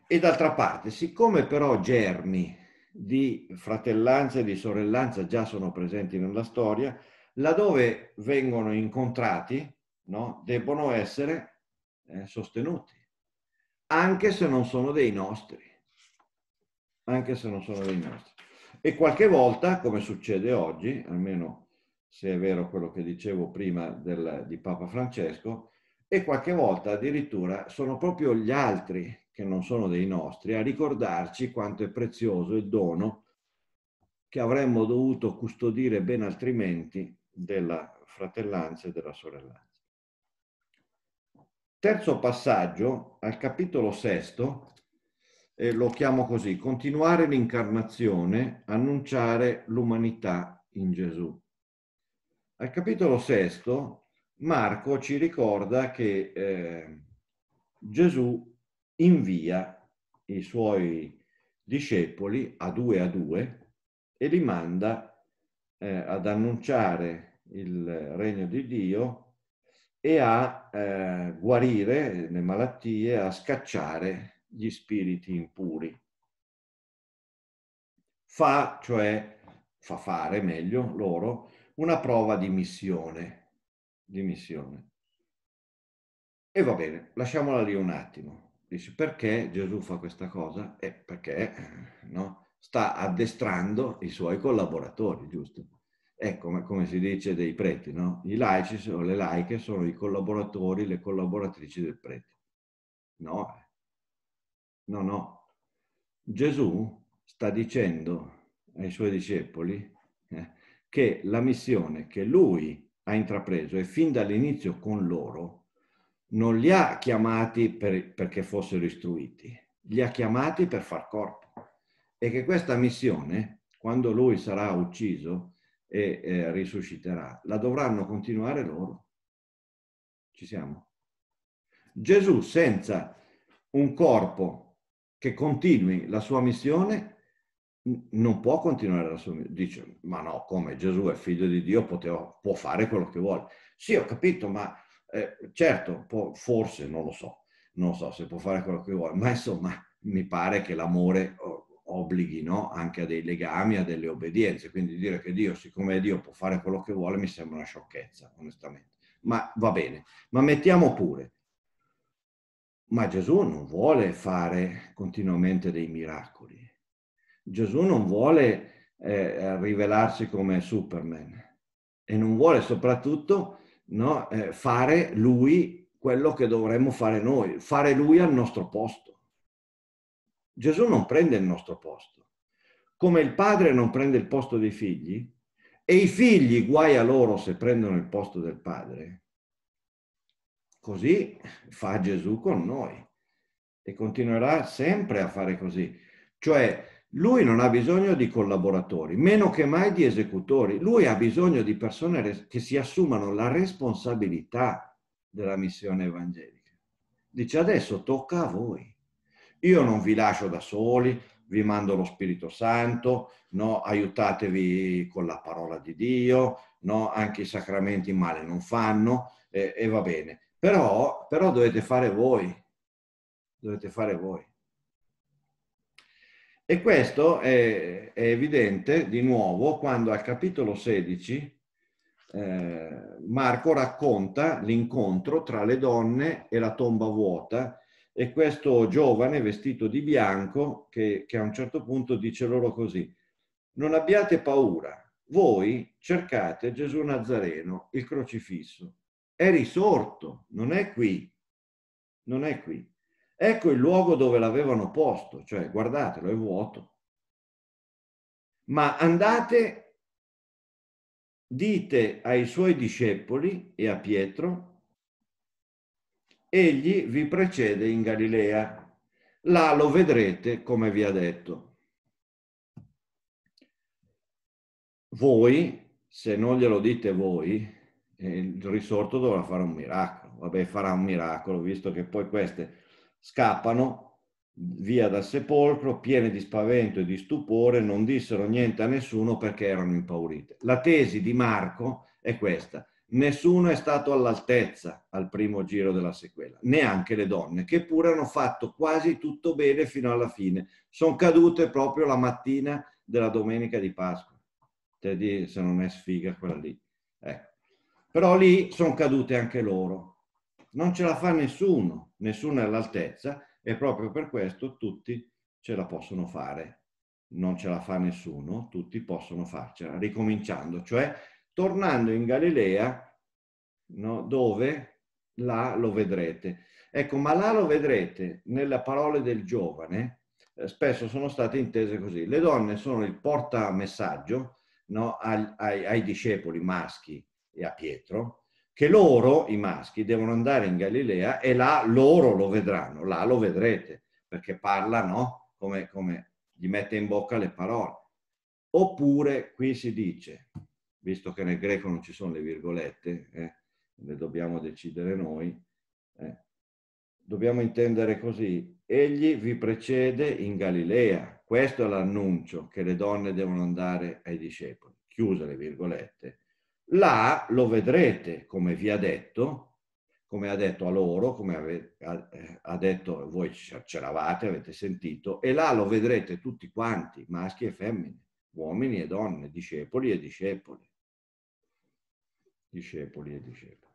E d'altra parte, siccome però germi di fratellanza e di sorellanza già sono presenti nella storia, laddove vengono incontrati, no, debbono essere eh, sostenuti anche se non sono dei nostri. Anche se non sono dei nostri. E qualche volta, come succede oggi, almeno se è vero quello che dicevo prima del, di Papa Francesco, e qualche volta addirittura sono proprio gli altri che non sono dei nostri a ricordarci quanto è prezioso il dono che avremmo dovuto custodire ben altrimenti della fratellanza e della sorellanza terzo passaggio, al capitolo sesto, eh, lo chiamo così, continuare l'incarnazione, annunciare l'umanità in Gesù. Al capitolo sesto Marco ci ricorda che eh, Gesù invia i suoi discepoli a due a due e li manda eh, ad annunciare il regno di Dio e a eh, guarire le malattie, a scacciare gli spiriti impuri. Fa, cioè, fa fare meglio loro, una prova di missione. Di missione. E va bene, lasciamola lì un attimo. Dice perché Gesù fa questa cosa? Eh, perché eh, no? sta addestrando i suoi collaboratori, giusto? Ecco, come si dice dei preti, no? I laici o le laiche sono i collaboratori, le collaboratrici del prete. No, eh. no, no. Gesù sta dicendo ai suoi discepoli eh, che la missione che lui ha intrapreso e fin dall'inizio con loro non li ha chiamati per, perché fossero istruiti, li ha chiamati per far corpo. E che questa missione, quando lui sarà ucciso, e eh, risusciterà. La dovranno continuare loro. Ci siamo? Gesù senza un corpo che continui la sua missione non può continuare la sua missione. Dice, ma no, come Gesù è figlio di Dio, poteva, può fare quello che vuole. Sì, ho capito, ma eh, certo, può, forse, non lo so, non so se può fare quello che vuole, ma insomma mi pare che l'amore oh, obblighi no? anche a dei legami, a delle obbedienze. Quindi dire che Dio, siccome è Dio, può fare quello che vuole, mi sembra una sciocchezza, onestamente. Ma va bene. Ma mettiamo pure, ma Gesù non vuole fare continuamente dei miracoli. Gesù non vuole eh, rivelarsi come Superman e non vuole soprattutto no, eh, fare lui quello che dovremmo fare noi, fare lui al nostro posto. Gesù non prende il nostro posto. Come il padre non prende il posto dei figli, e i figli guai a loro se prendono il posto del padre, così fa Gesù con noi e continuerà sempre a fare così. Cioè, lui non ha bisogno di collaboratori, meno che mai di esecutori. Lui ha bisogno di persone che si assumano la responsabilità della missione evangelica. Dice adesso tocca a voi. Io non vi lascio da soli, vi mando lo Spirito Santo, no? aiutatevi con la parola di Dio, no? anche i sacramenti male non fanno eh, e va bene. Però, però dovete fare voi, dovete fare voi. E questo è, è evidente di nuovo quando al capitolo 16 eh, Marco racconta l'incontro tra le donne e la tomba vuota e questo giovane vestito di bianco che, che, a un certo punto dice loro così, non abbiate paura, voi cercate Gesù Nazareno, il crocifisso, è risorto, non è qui, non è qui. Ecco il luogo dove l'avevano posto, cioè guardatelo, è vuoto. Ma andate, dite ai suoi discepoli e a Pietro egli vi precede in Galilea. Là lo vedrete come vi ha detto. Voi, se non glielo dite voi, eh, il risorto dovrà fare un miracolo. Vabbè, farà un miracolo, visto che poi queste scappano via dal sepolcro, piene di spavento e di stupore, non dissero niente a nessuno perché erano impaurite. La tesi di Marco è questa Nessuno è stato all'altezza al primo giro della sequela, neanche le donne, che pure hanno fatto quasi tutto bene fino alla fine. Sono cadute proprio la mattina della domenica di Pasqua. Te di se non è sfiga quella lì. Ecco. Però lì sono cadute anche loro. Non ce la fa nessuno, nessuno è all'altezza e proprio per questo tutti ce la possono fare. Non ce la fa nessuno, tutti possono farcela, ricominciando, cioè tornando in Galilea, no, dove là lo vedrete. Ecco, ma là lo vedrete nelle parole del giovane, eh, spesso sono state intese così. Le donne sono il portamessaggio no, ai, ai, ai discepoli maschi e a Pietro, che loro, i maschi, devono andare in Galilea e là loro lo vedranno, là lo vedrete, perché parla, no? Come, come gli mette in bocca le parole. Oppure qui si dice, visto che nel greco non ci sono le virgolette, eh, le dobbiamo decidere noi, eh, dobbiamo intendere così, egli vi precede in Galilea, questo è l'annuncio che le donne devono andare ai discepoli, chiuse le virgolette, là lo vedrete come vi ha detto, come ha detto a loro, come ave, ha, eh, ha, detto voi c'eravate, avete sentito, e là lo vedrete tutti quanti, maschi e femmine, uomini e donne, discepoli e discepoli discepoli e discepoli.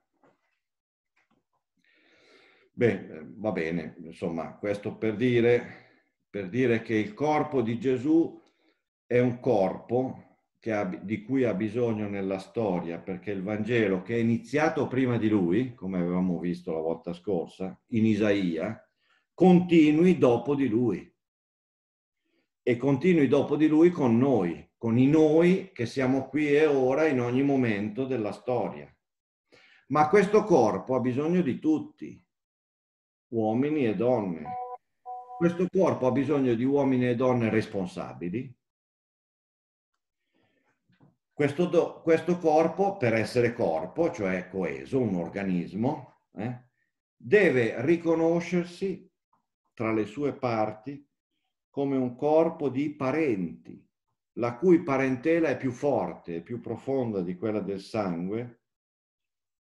Beh, va bene, insomma, questo per dire, per dire che il corpo di Gesù è un corpo ha, di cui ha bisogno nella storia, perché il Vangelo che è iniziato prima di lui, come avevamo visto la volta scorsa, in Isaia, continui dopo di lui e continui dopo di lui con noi, con i noi che siamo qui e ora in ogni momento della storia. Ma questo corpo ha bisogno di tutti, uomini e donne. Questo corpo ha bisogno di uomini e donne responsabili. Questo, do, questo corpo, per essere corpo, cioè coeso, un organismo, eh, deve riconoscersi tra le sue parti come un corpo di parenti la cui parentela è più forte, più profonda di quella del sangue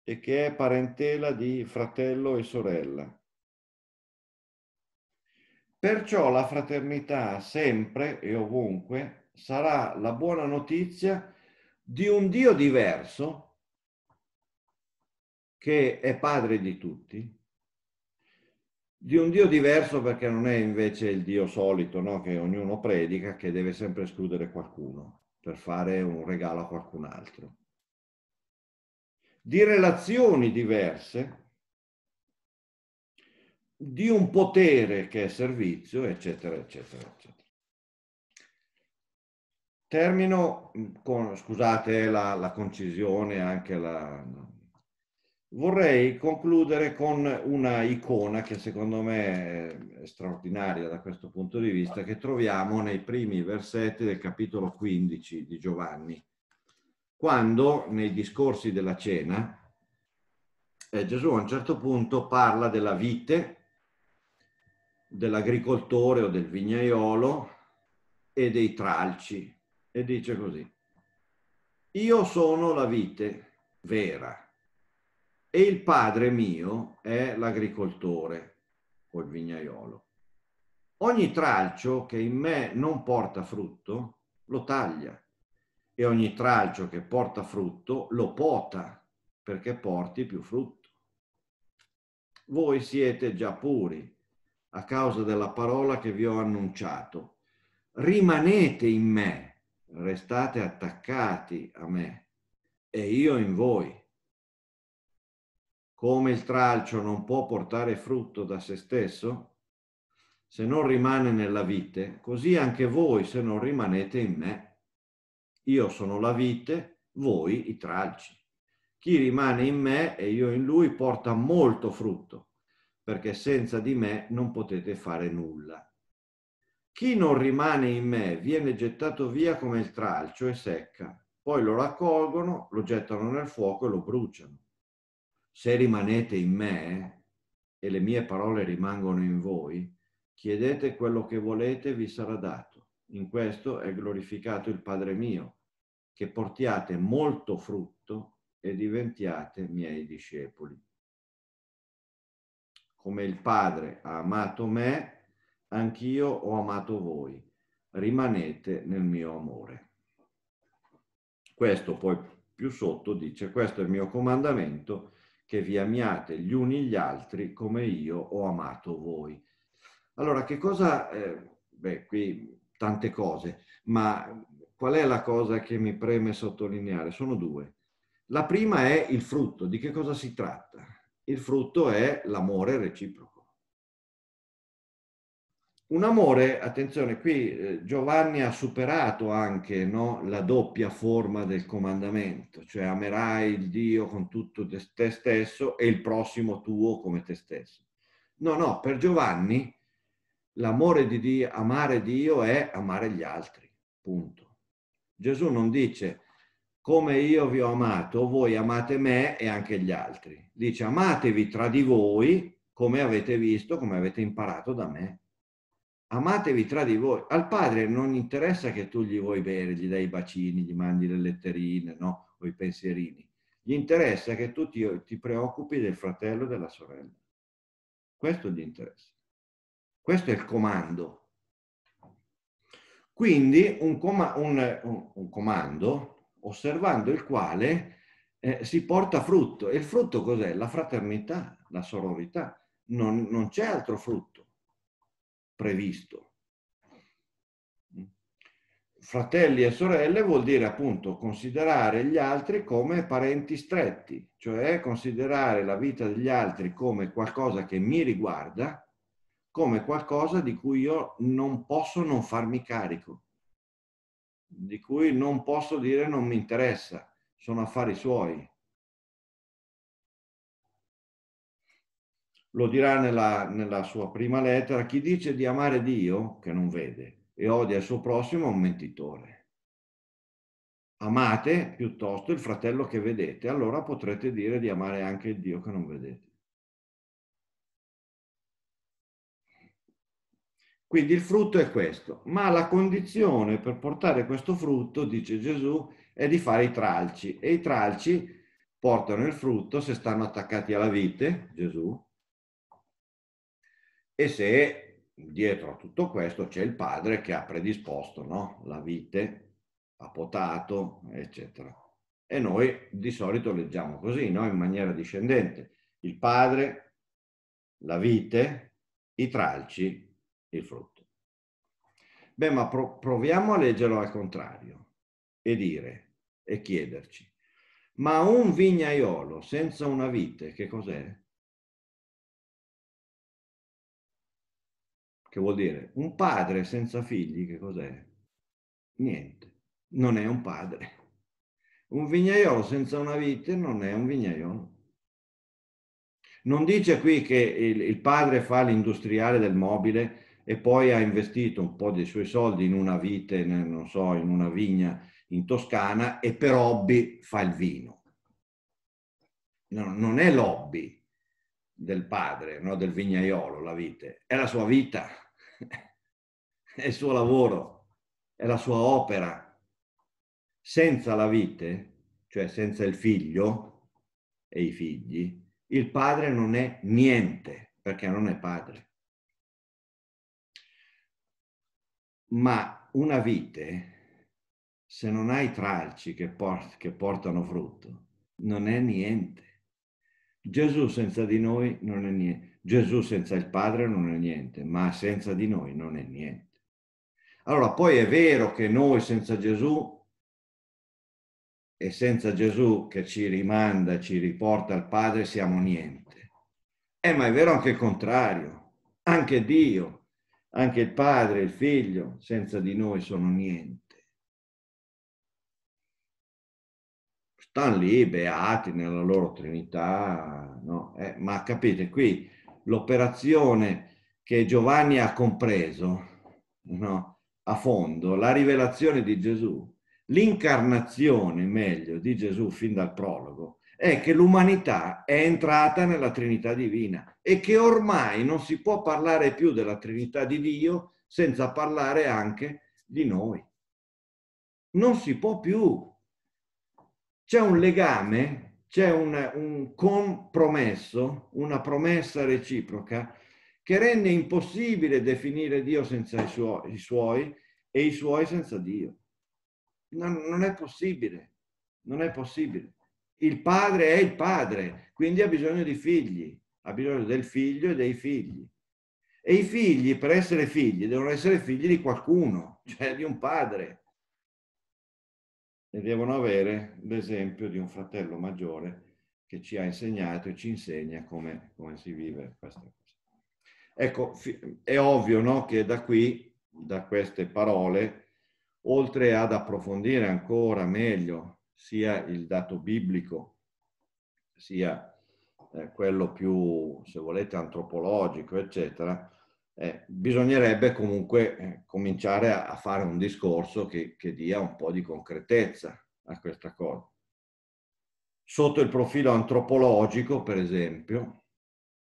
e che è parentela di fratello e sorella. Perciò la fraternità sempre e ovunque sarà la buona notizia di un Dio diverso che è padre di tutti di un Dio diverso perché non è invece il Dio solito no? che ognuno predica, che deve sempre escludere qualcuno per fare un regalo a qualcun altro. Di relazioni diverse, di un potere che è servizio, eccetera, eccetera, eccetera. Termino mm, con, scusate la, la concisione, anche la, Vorrei concludere con una icona che secondo me è straordinaria da questo punto di vista, che troviamo nei primi versetti del capitolo 15 di Giovanni, quando nei discorsi della cena eh, Gesù a un certo punto parla della vite, dell'agricoltore o del vignaiolo e dei tralci e dice così, io sono la vite vera e il padre mio è l'agricoltore o il vignaiolo. Ogni tralcio che in me non porta frutto lo taglia e ogni tralcio che porta frutto lo pota perché porti più frutto. Voi siete già puri a causa della parola che vi ho annunciato. Rimanete in me, restate attaccati a me e io in voi come il tralcio non può portare frutto da se stesso, se non rimane nella vite, così anche voi se non rimanete in me. Io sono la vite, voi i tralci. Chi rimane in me e io in lui porta molto frutto, perché senza di me non potete fare nulla. Chi non rimane in me viene gettato via come il tralcio e secca, poi lo raccolgono, lo gettano nel fuoco e lo bruciano se rimanete in me e le mie parole rimangono in voi, chiedete quello che volete e vi sarà dato. In questo è glorificato il Padre mio, che portiate molto frutto e diventiate miei discepoli. Come il Padre ha amato me, anch'io ho amato voi. Rimanete nel mio amore. Questo poi più sotto dice, questo è il mio comandamento, che vi amiate gli uni gli altri come io ho amato voi. Allora, che cosa... Eh, beh, qui tante cose, ma qual è la cosa che mi preme sottolineare? Sono due. La prima è il frutto. Di che cosa si tratta? Il frutto è l'amore reciproco. Un amore, attenzione, qui eh, Giovanni ha superato anche no, la doppia forma del comandamento, cioè amerai il Dio con tutto te stesso e il prossimo tuo come te stesso. No, no, per Giovanni l'amore di Dio, amare Dio è amare gli altri, punto. Gesù non dice come io vi ho amato, voi amate me e anche gli altri. Dice amatevi tra di voi come avete visto, come avete imparato da me amatevi tra di voi. Al padre non interessa che tu gli vuoi bere, gli dai i bacini, gli mandi le letterine, no? O i pensierini. Gli interessa che tu ti, ti preoccupi del fratello e della sorella. Questo gli interessa. Questo è il comando. Quindi un, coma, un, un comando osservando il quale eh, si porta frutto. E il frutto cos'è? La fraternità, la sororità. non, non c'è altro frutto previsto. Fratelli e sorelle vuol dire appunto considerare gli altri come parenti stretti, cioè considerare la vita degli altri come qualcosa che mi riguarda, come qualcosa di cui io non posso non farmi carico, di cui non posso dire non mi interessa, sono affari suoi, lo dirà nella, nella sua prima lettera, chi dice di amare Dio, che non vede, e odia il suo prossimo è un mentitore. Amate piuttosto il fratello che vedete, allora potrete dire di amare anche il Dio che non vedete. Quindi il frutto è questo, ma la condizione per portare questo frutto, dice Gesù, è di fare i tralci e i tralci portano il frutto se stanno attaccati alla vite, Gesù, e se dietro a tutto questo c'è il padre che ha predisposto no? la vite, ha potato, eccetera. E noi di solito leggiamo così, no? in maniera discendente. Il padre, la vite, i tralci, il frutto. Beh, ma pro- proviamo a leggerlo al contrario e dire e chiederci, ma un vignaiolo senza una vite, che cos'è? Che vuol dire un padre senza figli, che cos'è? Niente, non è un padre. Un vignaiolo senza una vite non è un vignaiolo. Non dice qui che il, il padre fa l'industriale del mobile e poi ha investito un po' dei suoi soldi in una vite, non so, in una vigna in Toscana e per hobby fa il vino. No, non è l'hobby, del padre, no? del vignaiolo, la vite, è la sua vita, è il suo lavoro, è la sua opera. Senza la vite, cioè senza il figlio e i figli, il padre non è niente, perché non è padre. Ma una vite, se non hai tralci che, port- che portano frutto, non è niente Gesù senza di noi non è niente. Gesù senza il Padre non è niente, ma senza di noi non è niente. Allora, poi è vero che noi senza Gesù e senza Gesù che ci rimanda, ci riporta al Padre, siamo niente. Eh, ma è vero anche il contrario. Anche Dio, anche il Padre, il Figlio, senza di noi sono niente. stanno lì beati nella loro trinità, no? eh, ma capite, qui l'operazione che Giovanni ha compreso no? a fondo, la rivelazione di Gesù, l'incarnazione meglio di Gesù fin dal prologo, è che l'umanità è entrata nella Trinità divina e che ormai non si può parlare più della Trinità di Dio senza parlare anche di noi. Non si può più, c'è un legame, c'è un, un compromesso, una promessa reciproca che rende impossibile definire Dio senza i suoi, i suoi e i suoi senza Dio. Non, non è possibile, non è possibile. Il padre è il padre, quindi ha bisogno di figli, ha bisogno del figlio e dei figli. E i figli, per essere figli, devono essere figli di qualcuno, cioè di un padre e devono avere l'esempio di un fratello maggiore che ci ha insegnato e ci insegna come, come si vive questa cosa. Ecco, è ovvio no, che da qui, da queste parole, oltre ad approfondire ancora meglio sia il dato biblico, sia eh, quello più, se volete, antropologico, eccetera, eh, bisognerebbe comunque eh, cominciare a, a, fare un discorso che, che dia un po' di concretezza a questa cosa. Sotto il profilo antropologico, per esempio,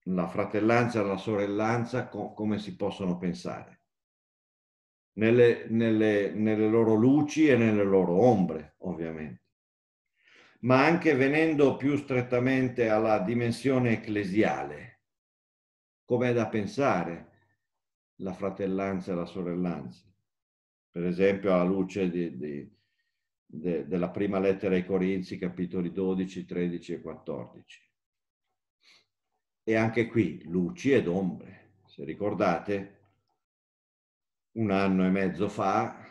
la fratellanza e la sorellanza co come si possono pensare? Nelle, nelle, nelle loro luci e nelle loro ombre, ovviamente. Ma anche venendo più strettamente alla dimensione ecclesiale, com'è da pensare la fratellanza e la sorellanza. Per esempio, alla luce di, di, de, della prima lettera ai Corinzi, capitoli 12, 13 e 14. E anche qui luci ed ombre. Se ricordate, un anno e mezzo fa,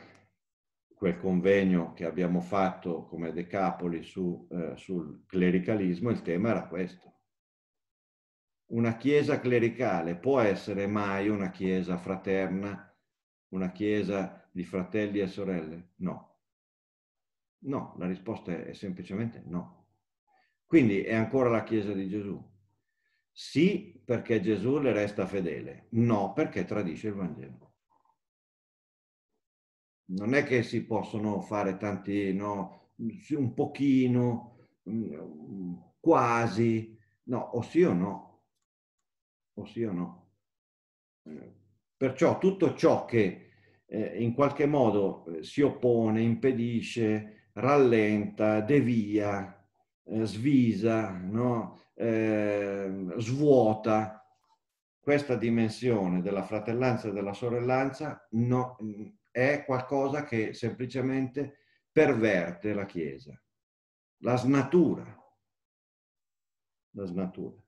quel convegno che abbiamo fatto come Decapoli su, eh, sul clericalismo, il tema era questo una chiesa clericale può essere mai una chiesa fraterna, una chiesa di fratelli e sorelle? No. No, la risposta è semplicemente no. Quindi è ancora la chiesa di Gesù. Sì, perché Gesù le resta fedele. No, perché tradisce il Vangelo. Non è che si possono fare tanti, no, un pochino, mm, quasi, no, o sì o no o oh, sì o no? Eh, perciò tutto ciò che eh, in qualche modo eh, si oppone, impedisce, rallenta, devia, svisa, no? eh, svuota questa dimensione della fratellanza e della sorellanza no, è qualcosa che semplicemente perverte la Chiesa, la snatura. La snatura.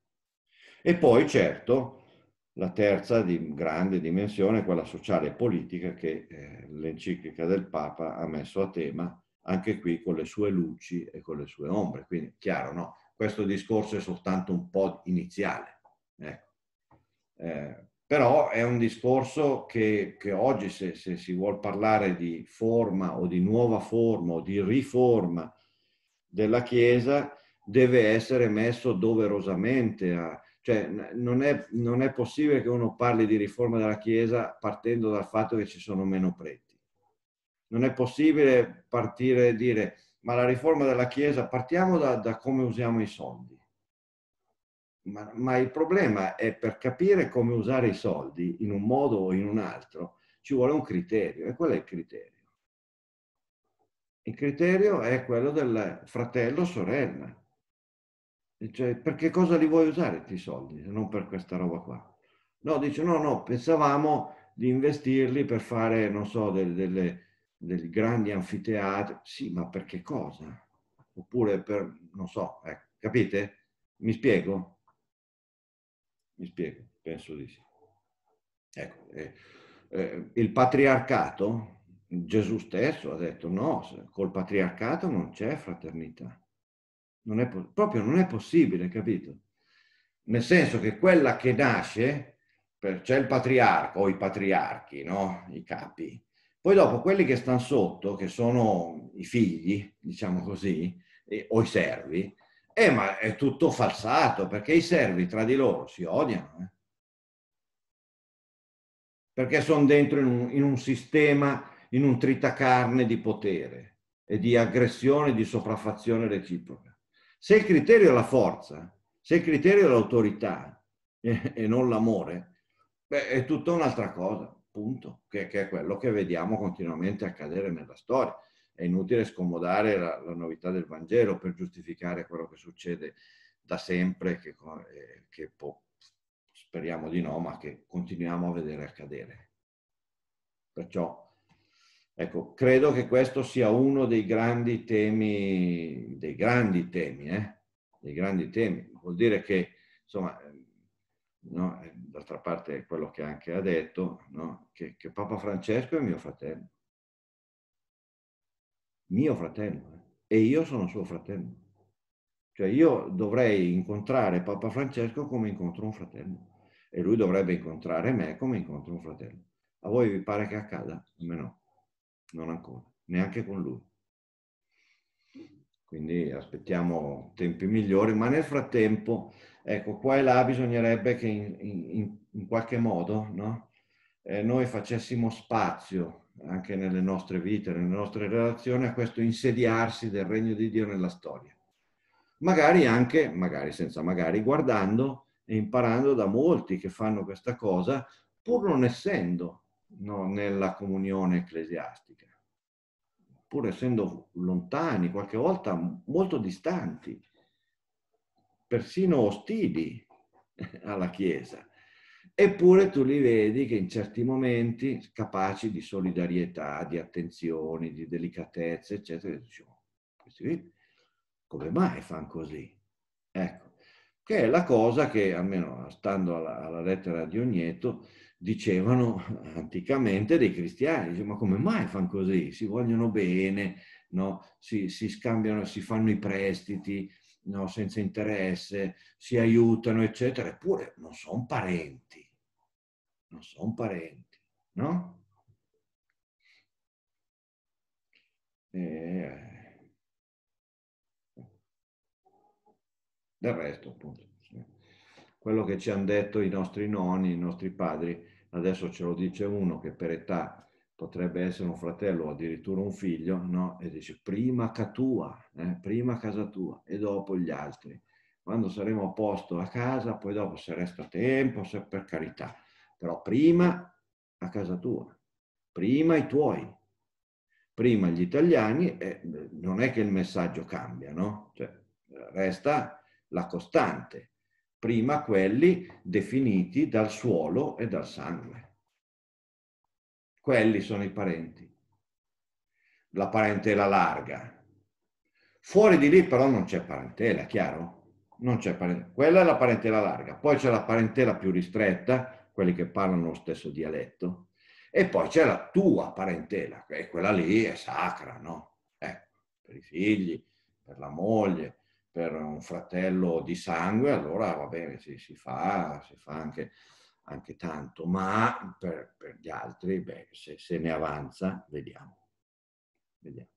E poi, certo, la terza di grande dimensione è quella sociale e politica che eh, l'enciclica del Papa ha messo a tema, anche qui con le sue luci e con le sue ombre. Quindi, chiaro, no? Questo discorso è soltanto un po' iniziale. Ecco. Eh, però è un discorso che, che oggi, se, se si vuole parlare di forma o di nuova forma o di riforma della Chiesa, deve essere messo doverosamente a, cioè, non è, non è possibile che uno parli di riforma della Chiesa partendo dal fatto che ci sono meno preti. Non è possibile partire e dire, ma la riforma della Chiesa, partiamo da, da come usiamo i soldi. Ma, ma, il problema è per capire come usare i soldi in un modo o in un altro ci vuole un criterio. E qual è il criterio? Il criterio è quello del fratello-sorella. Cioè, perché cosa li vuoi usare questi soldi se non per questa roba qua? No, dice no, no, pensavamo di investirli per fare, non so, delle, delle, delle grandi anfiteatri. Sì, ma per che cosa? Oppure per, non so, ecco, capite? Mi spiego? Mi spiego, penso di sì. Ecco, eh, eh, il patriarcato, Gesù stesso ha detto no, col patriarcato non c'è fraternità. Non è, proprio non è possibile, capito? Nel senso che quella che nasce, c'è il patriarca o i patriarchi, no? I capi. Poi dopo quelli che stanno sotto, che sono i figli, diciamo così, e, o i servi, eh, ma è tutto falsato perché i servi tra di loro si odiano. Eh? Perché sono dentro in un, in un sistema, in un tritacarne di potere e di aggressione e di sopraffazione reciproca. Se il criterio è la forza, se il criterio è l'autorità e, non l'amore, beh, è tutta un'altra cosa, punto, che, che, è quello che vediamo continuamente accadere nella storia. È inutile scomodare la, la novità del Vangelo per giustificare quello che succede da sempre, che, eh, che può, speriamo di no, ma che continuiamo a vedere accadere. Perciò Ecco, credo che questo sia uno dei grandi temi, dei grandi temi, eh? dei grandi temi. Vuol dire che, insomma, ehm, no, eh, d'altra parte è quello che anche ha detto, no? che, che, Papa Francesco è mio fratello. Mio fratello. Eh? E io sono suo fratello. Cioè io dovrei incontrare Papa Francesco come incontro un fratello e lui dovrebbe incontrare me come incontro un fratello. A voi vi pare che accada? A me no non ancora, neanche con lui. Quindi aspettiamo tempi migliori, ma nel frattempo, ecco, qua e là bisognerebbe che in, in, in qualche modo no? eh, noi facessimo spazio anche nelle nostre vite, nelle nostre relazioni, a questo insediarsi del regno di Dio nella storia. Magari anche, magari senza magari, guardando e imparando da molti che fanno questa cosa, pur non essendo no, nella comunione ecclesiastica, pur essendo lontani, qualche volta molto distanti, persino ostili alla Chiesa. Eppure tu li vedi che in certi momenti capaci di solidarietà, di attenzioni, di delicatezza, eccetera. Diciamo, questi qui, come mai fanno così? Ecco, che è la cosa che, almeno stando alla, alla lettera di Ogneto, dicevano anticamente dei cristiani, ma come mai fanno così? Si vogliono bene, no? si, si, scambiano, si fanno i prestiti no? senza interesse, si aiutano, eccetera, eppure non sono parenti, non sono parenti, no? E... Eh, eh. Del resto, appunto, quello che ci hanno detto i nostri nonni, i nostri padri, adesso ce lo dice uno che per età potrebbe essere un fratello o addirittura un figlio, no? E dice prima casa tua, eh? prima casa tua e dopo gli altri. Quando saremo a posto a casa, poi dopo se resta tempo, se per carità, però prima a casa tua, prima i tuoi, prima gli italiani, eh, non è che il messaggio cambia, no? Cioè, resta la costante prima quelli definiti dal suolo e dal sangue. Quelli sono i parenti, la parentela larga. Fuori di lì però non c'è parentela, chiaro? Non c'è parentela. Quella è la parentela larga, poi c'è la parentela più ristretta, quelli che parlano lo stesso dialetto, e poi c'è la tua parentela, e quella lì è sacra, no? Ecco, per i figli, per la moglie, per un fratello di sangue, allora va bene, si, si fa, si fa anche, anche tanto, ma per, per, gli altri, beh, se, se ne avanza, vediamo. vediamo.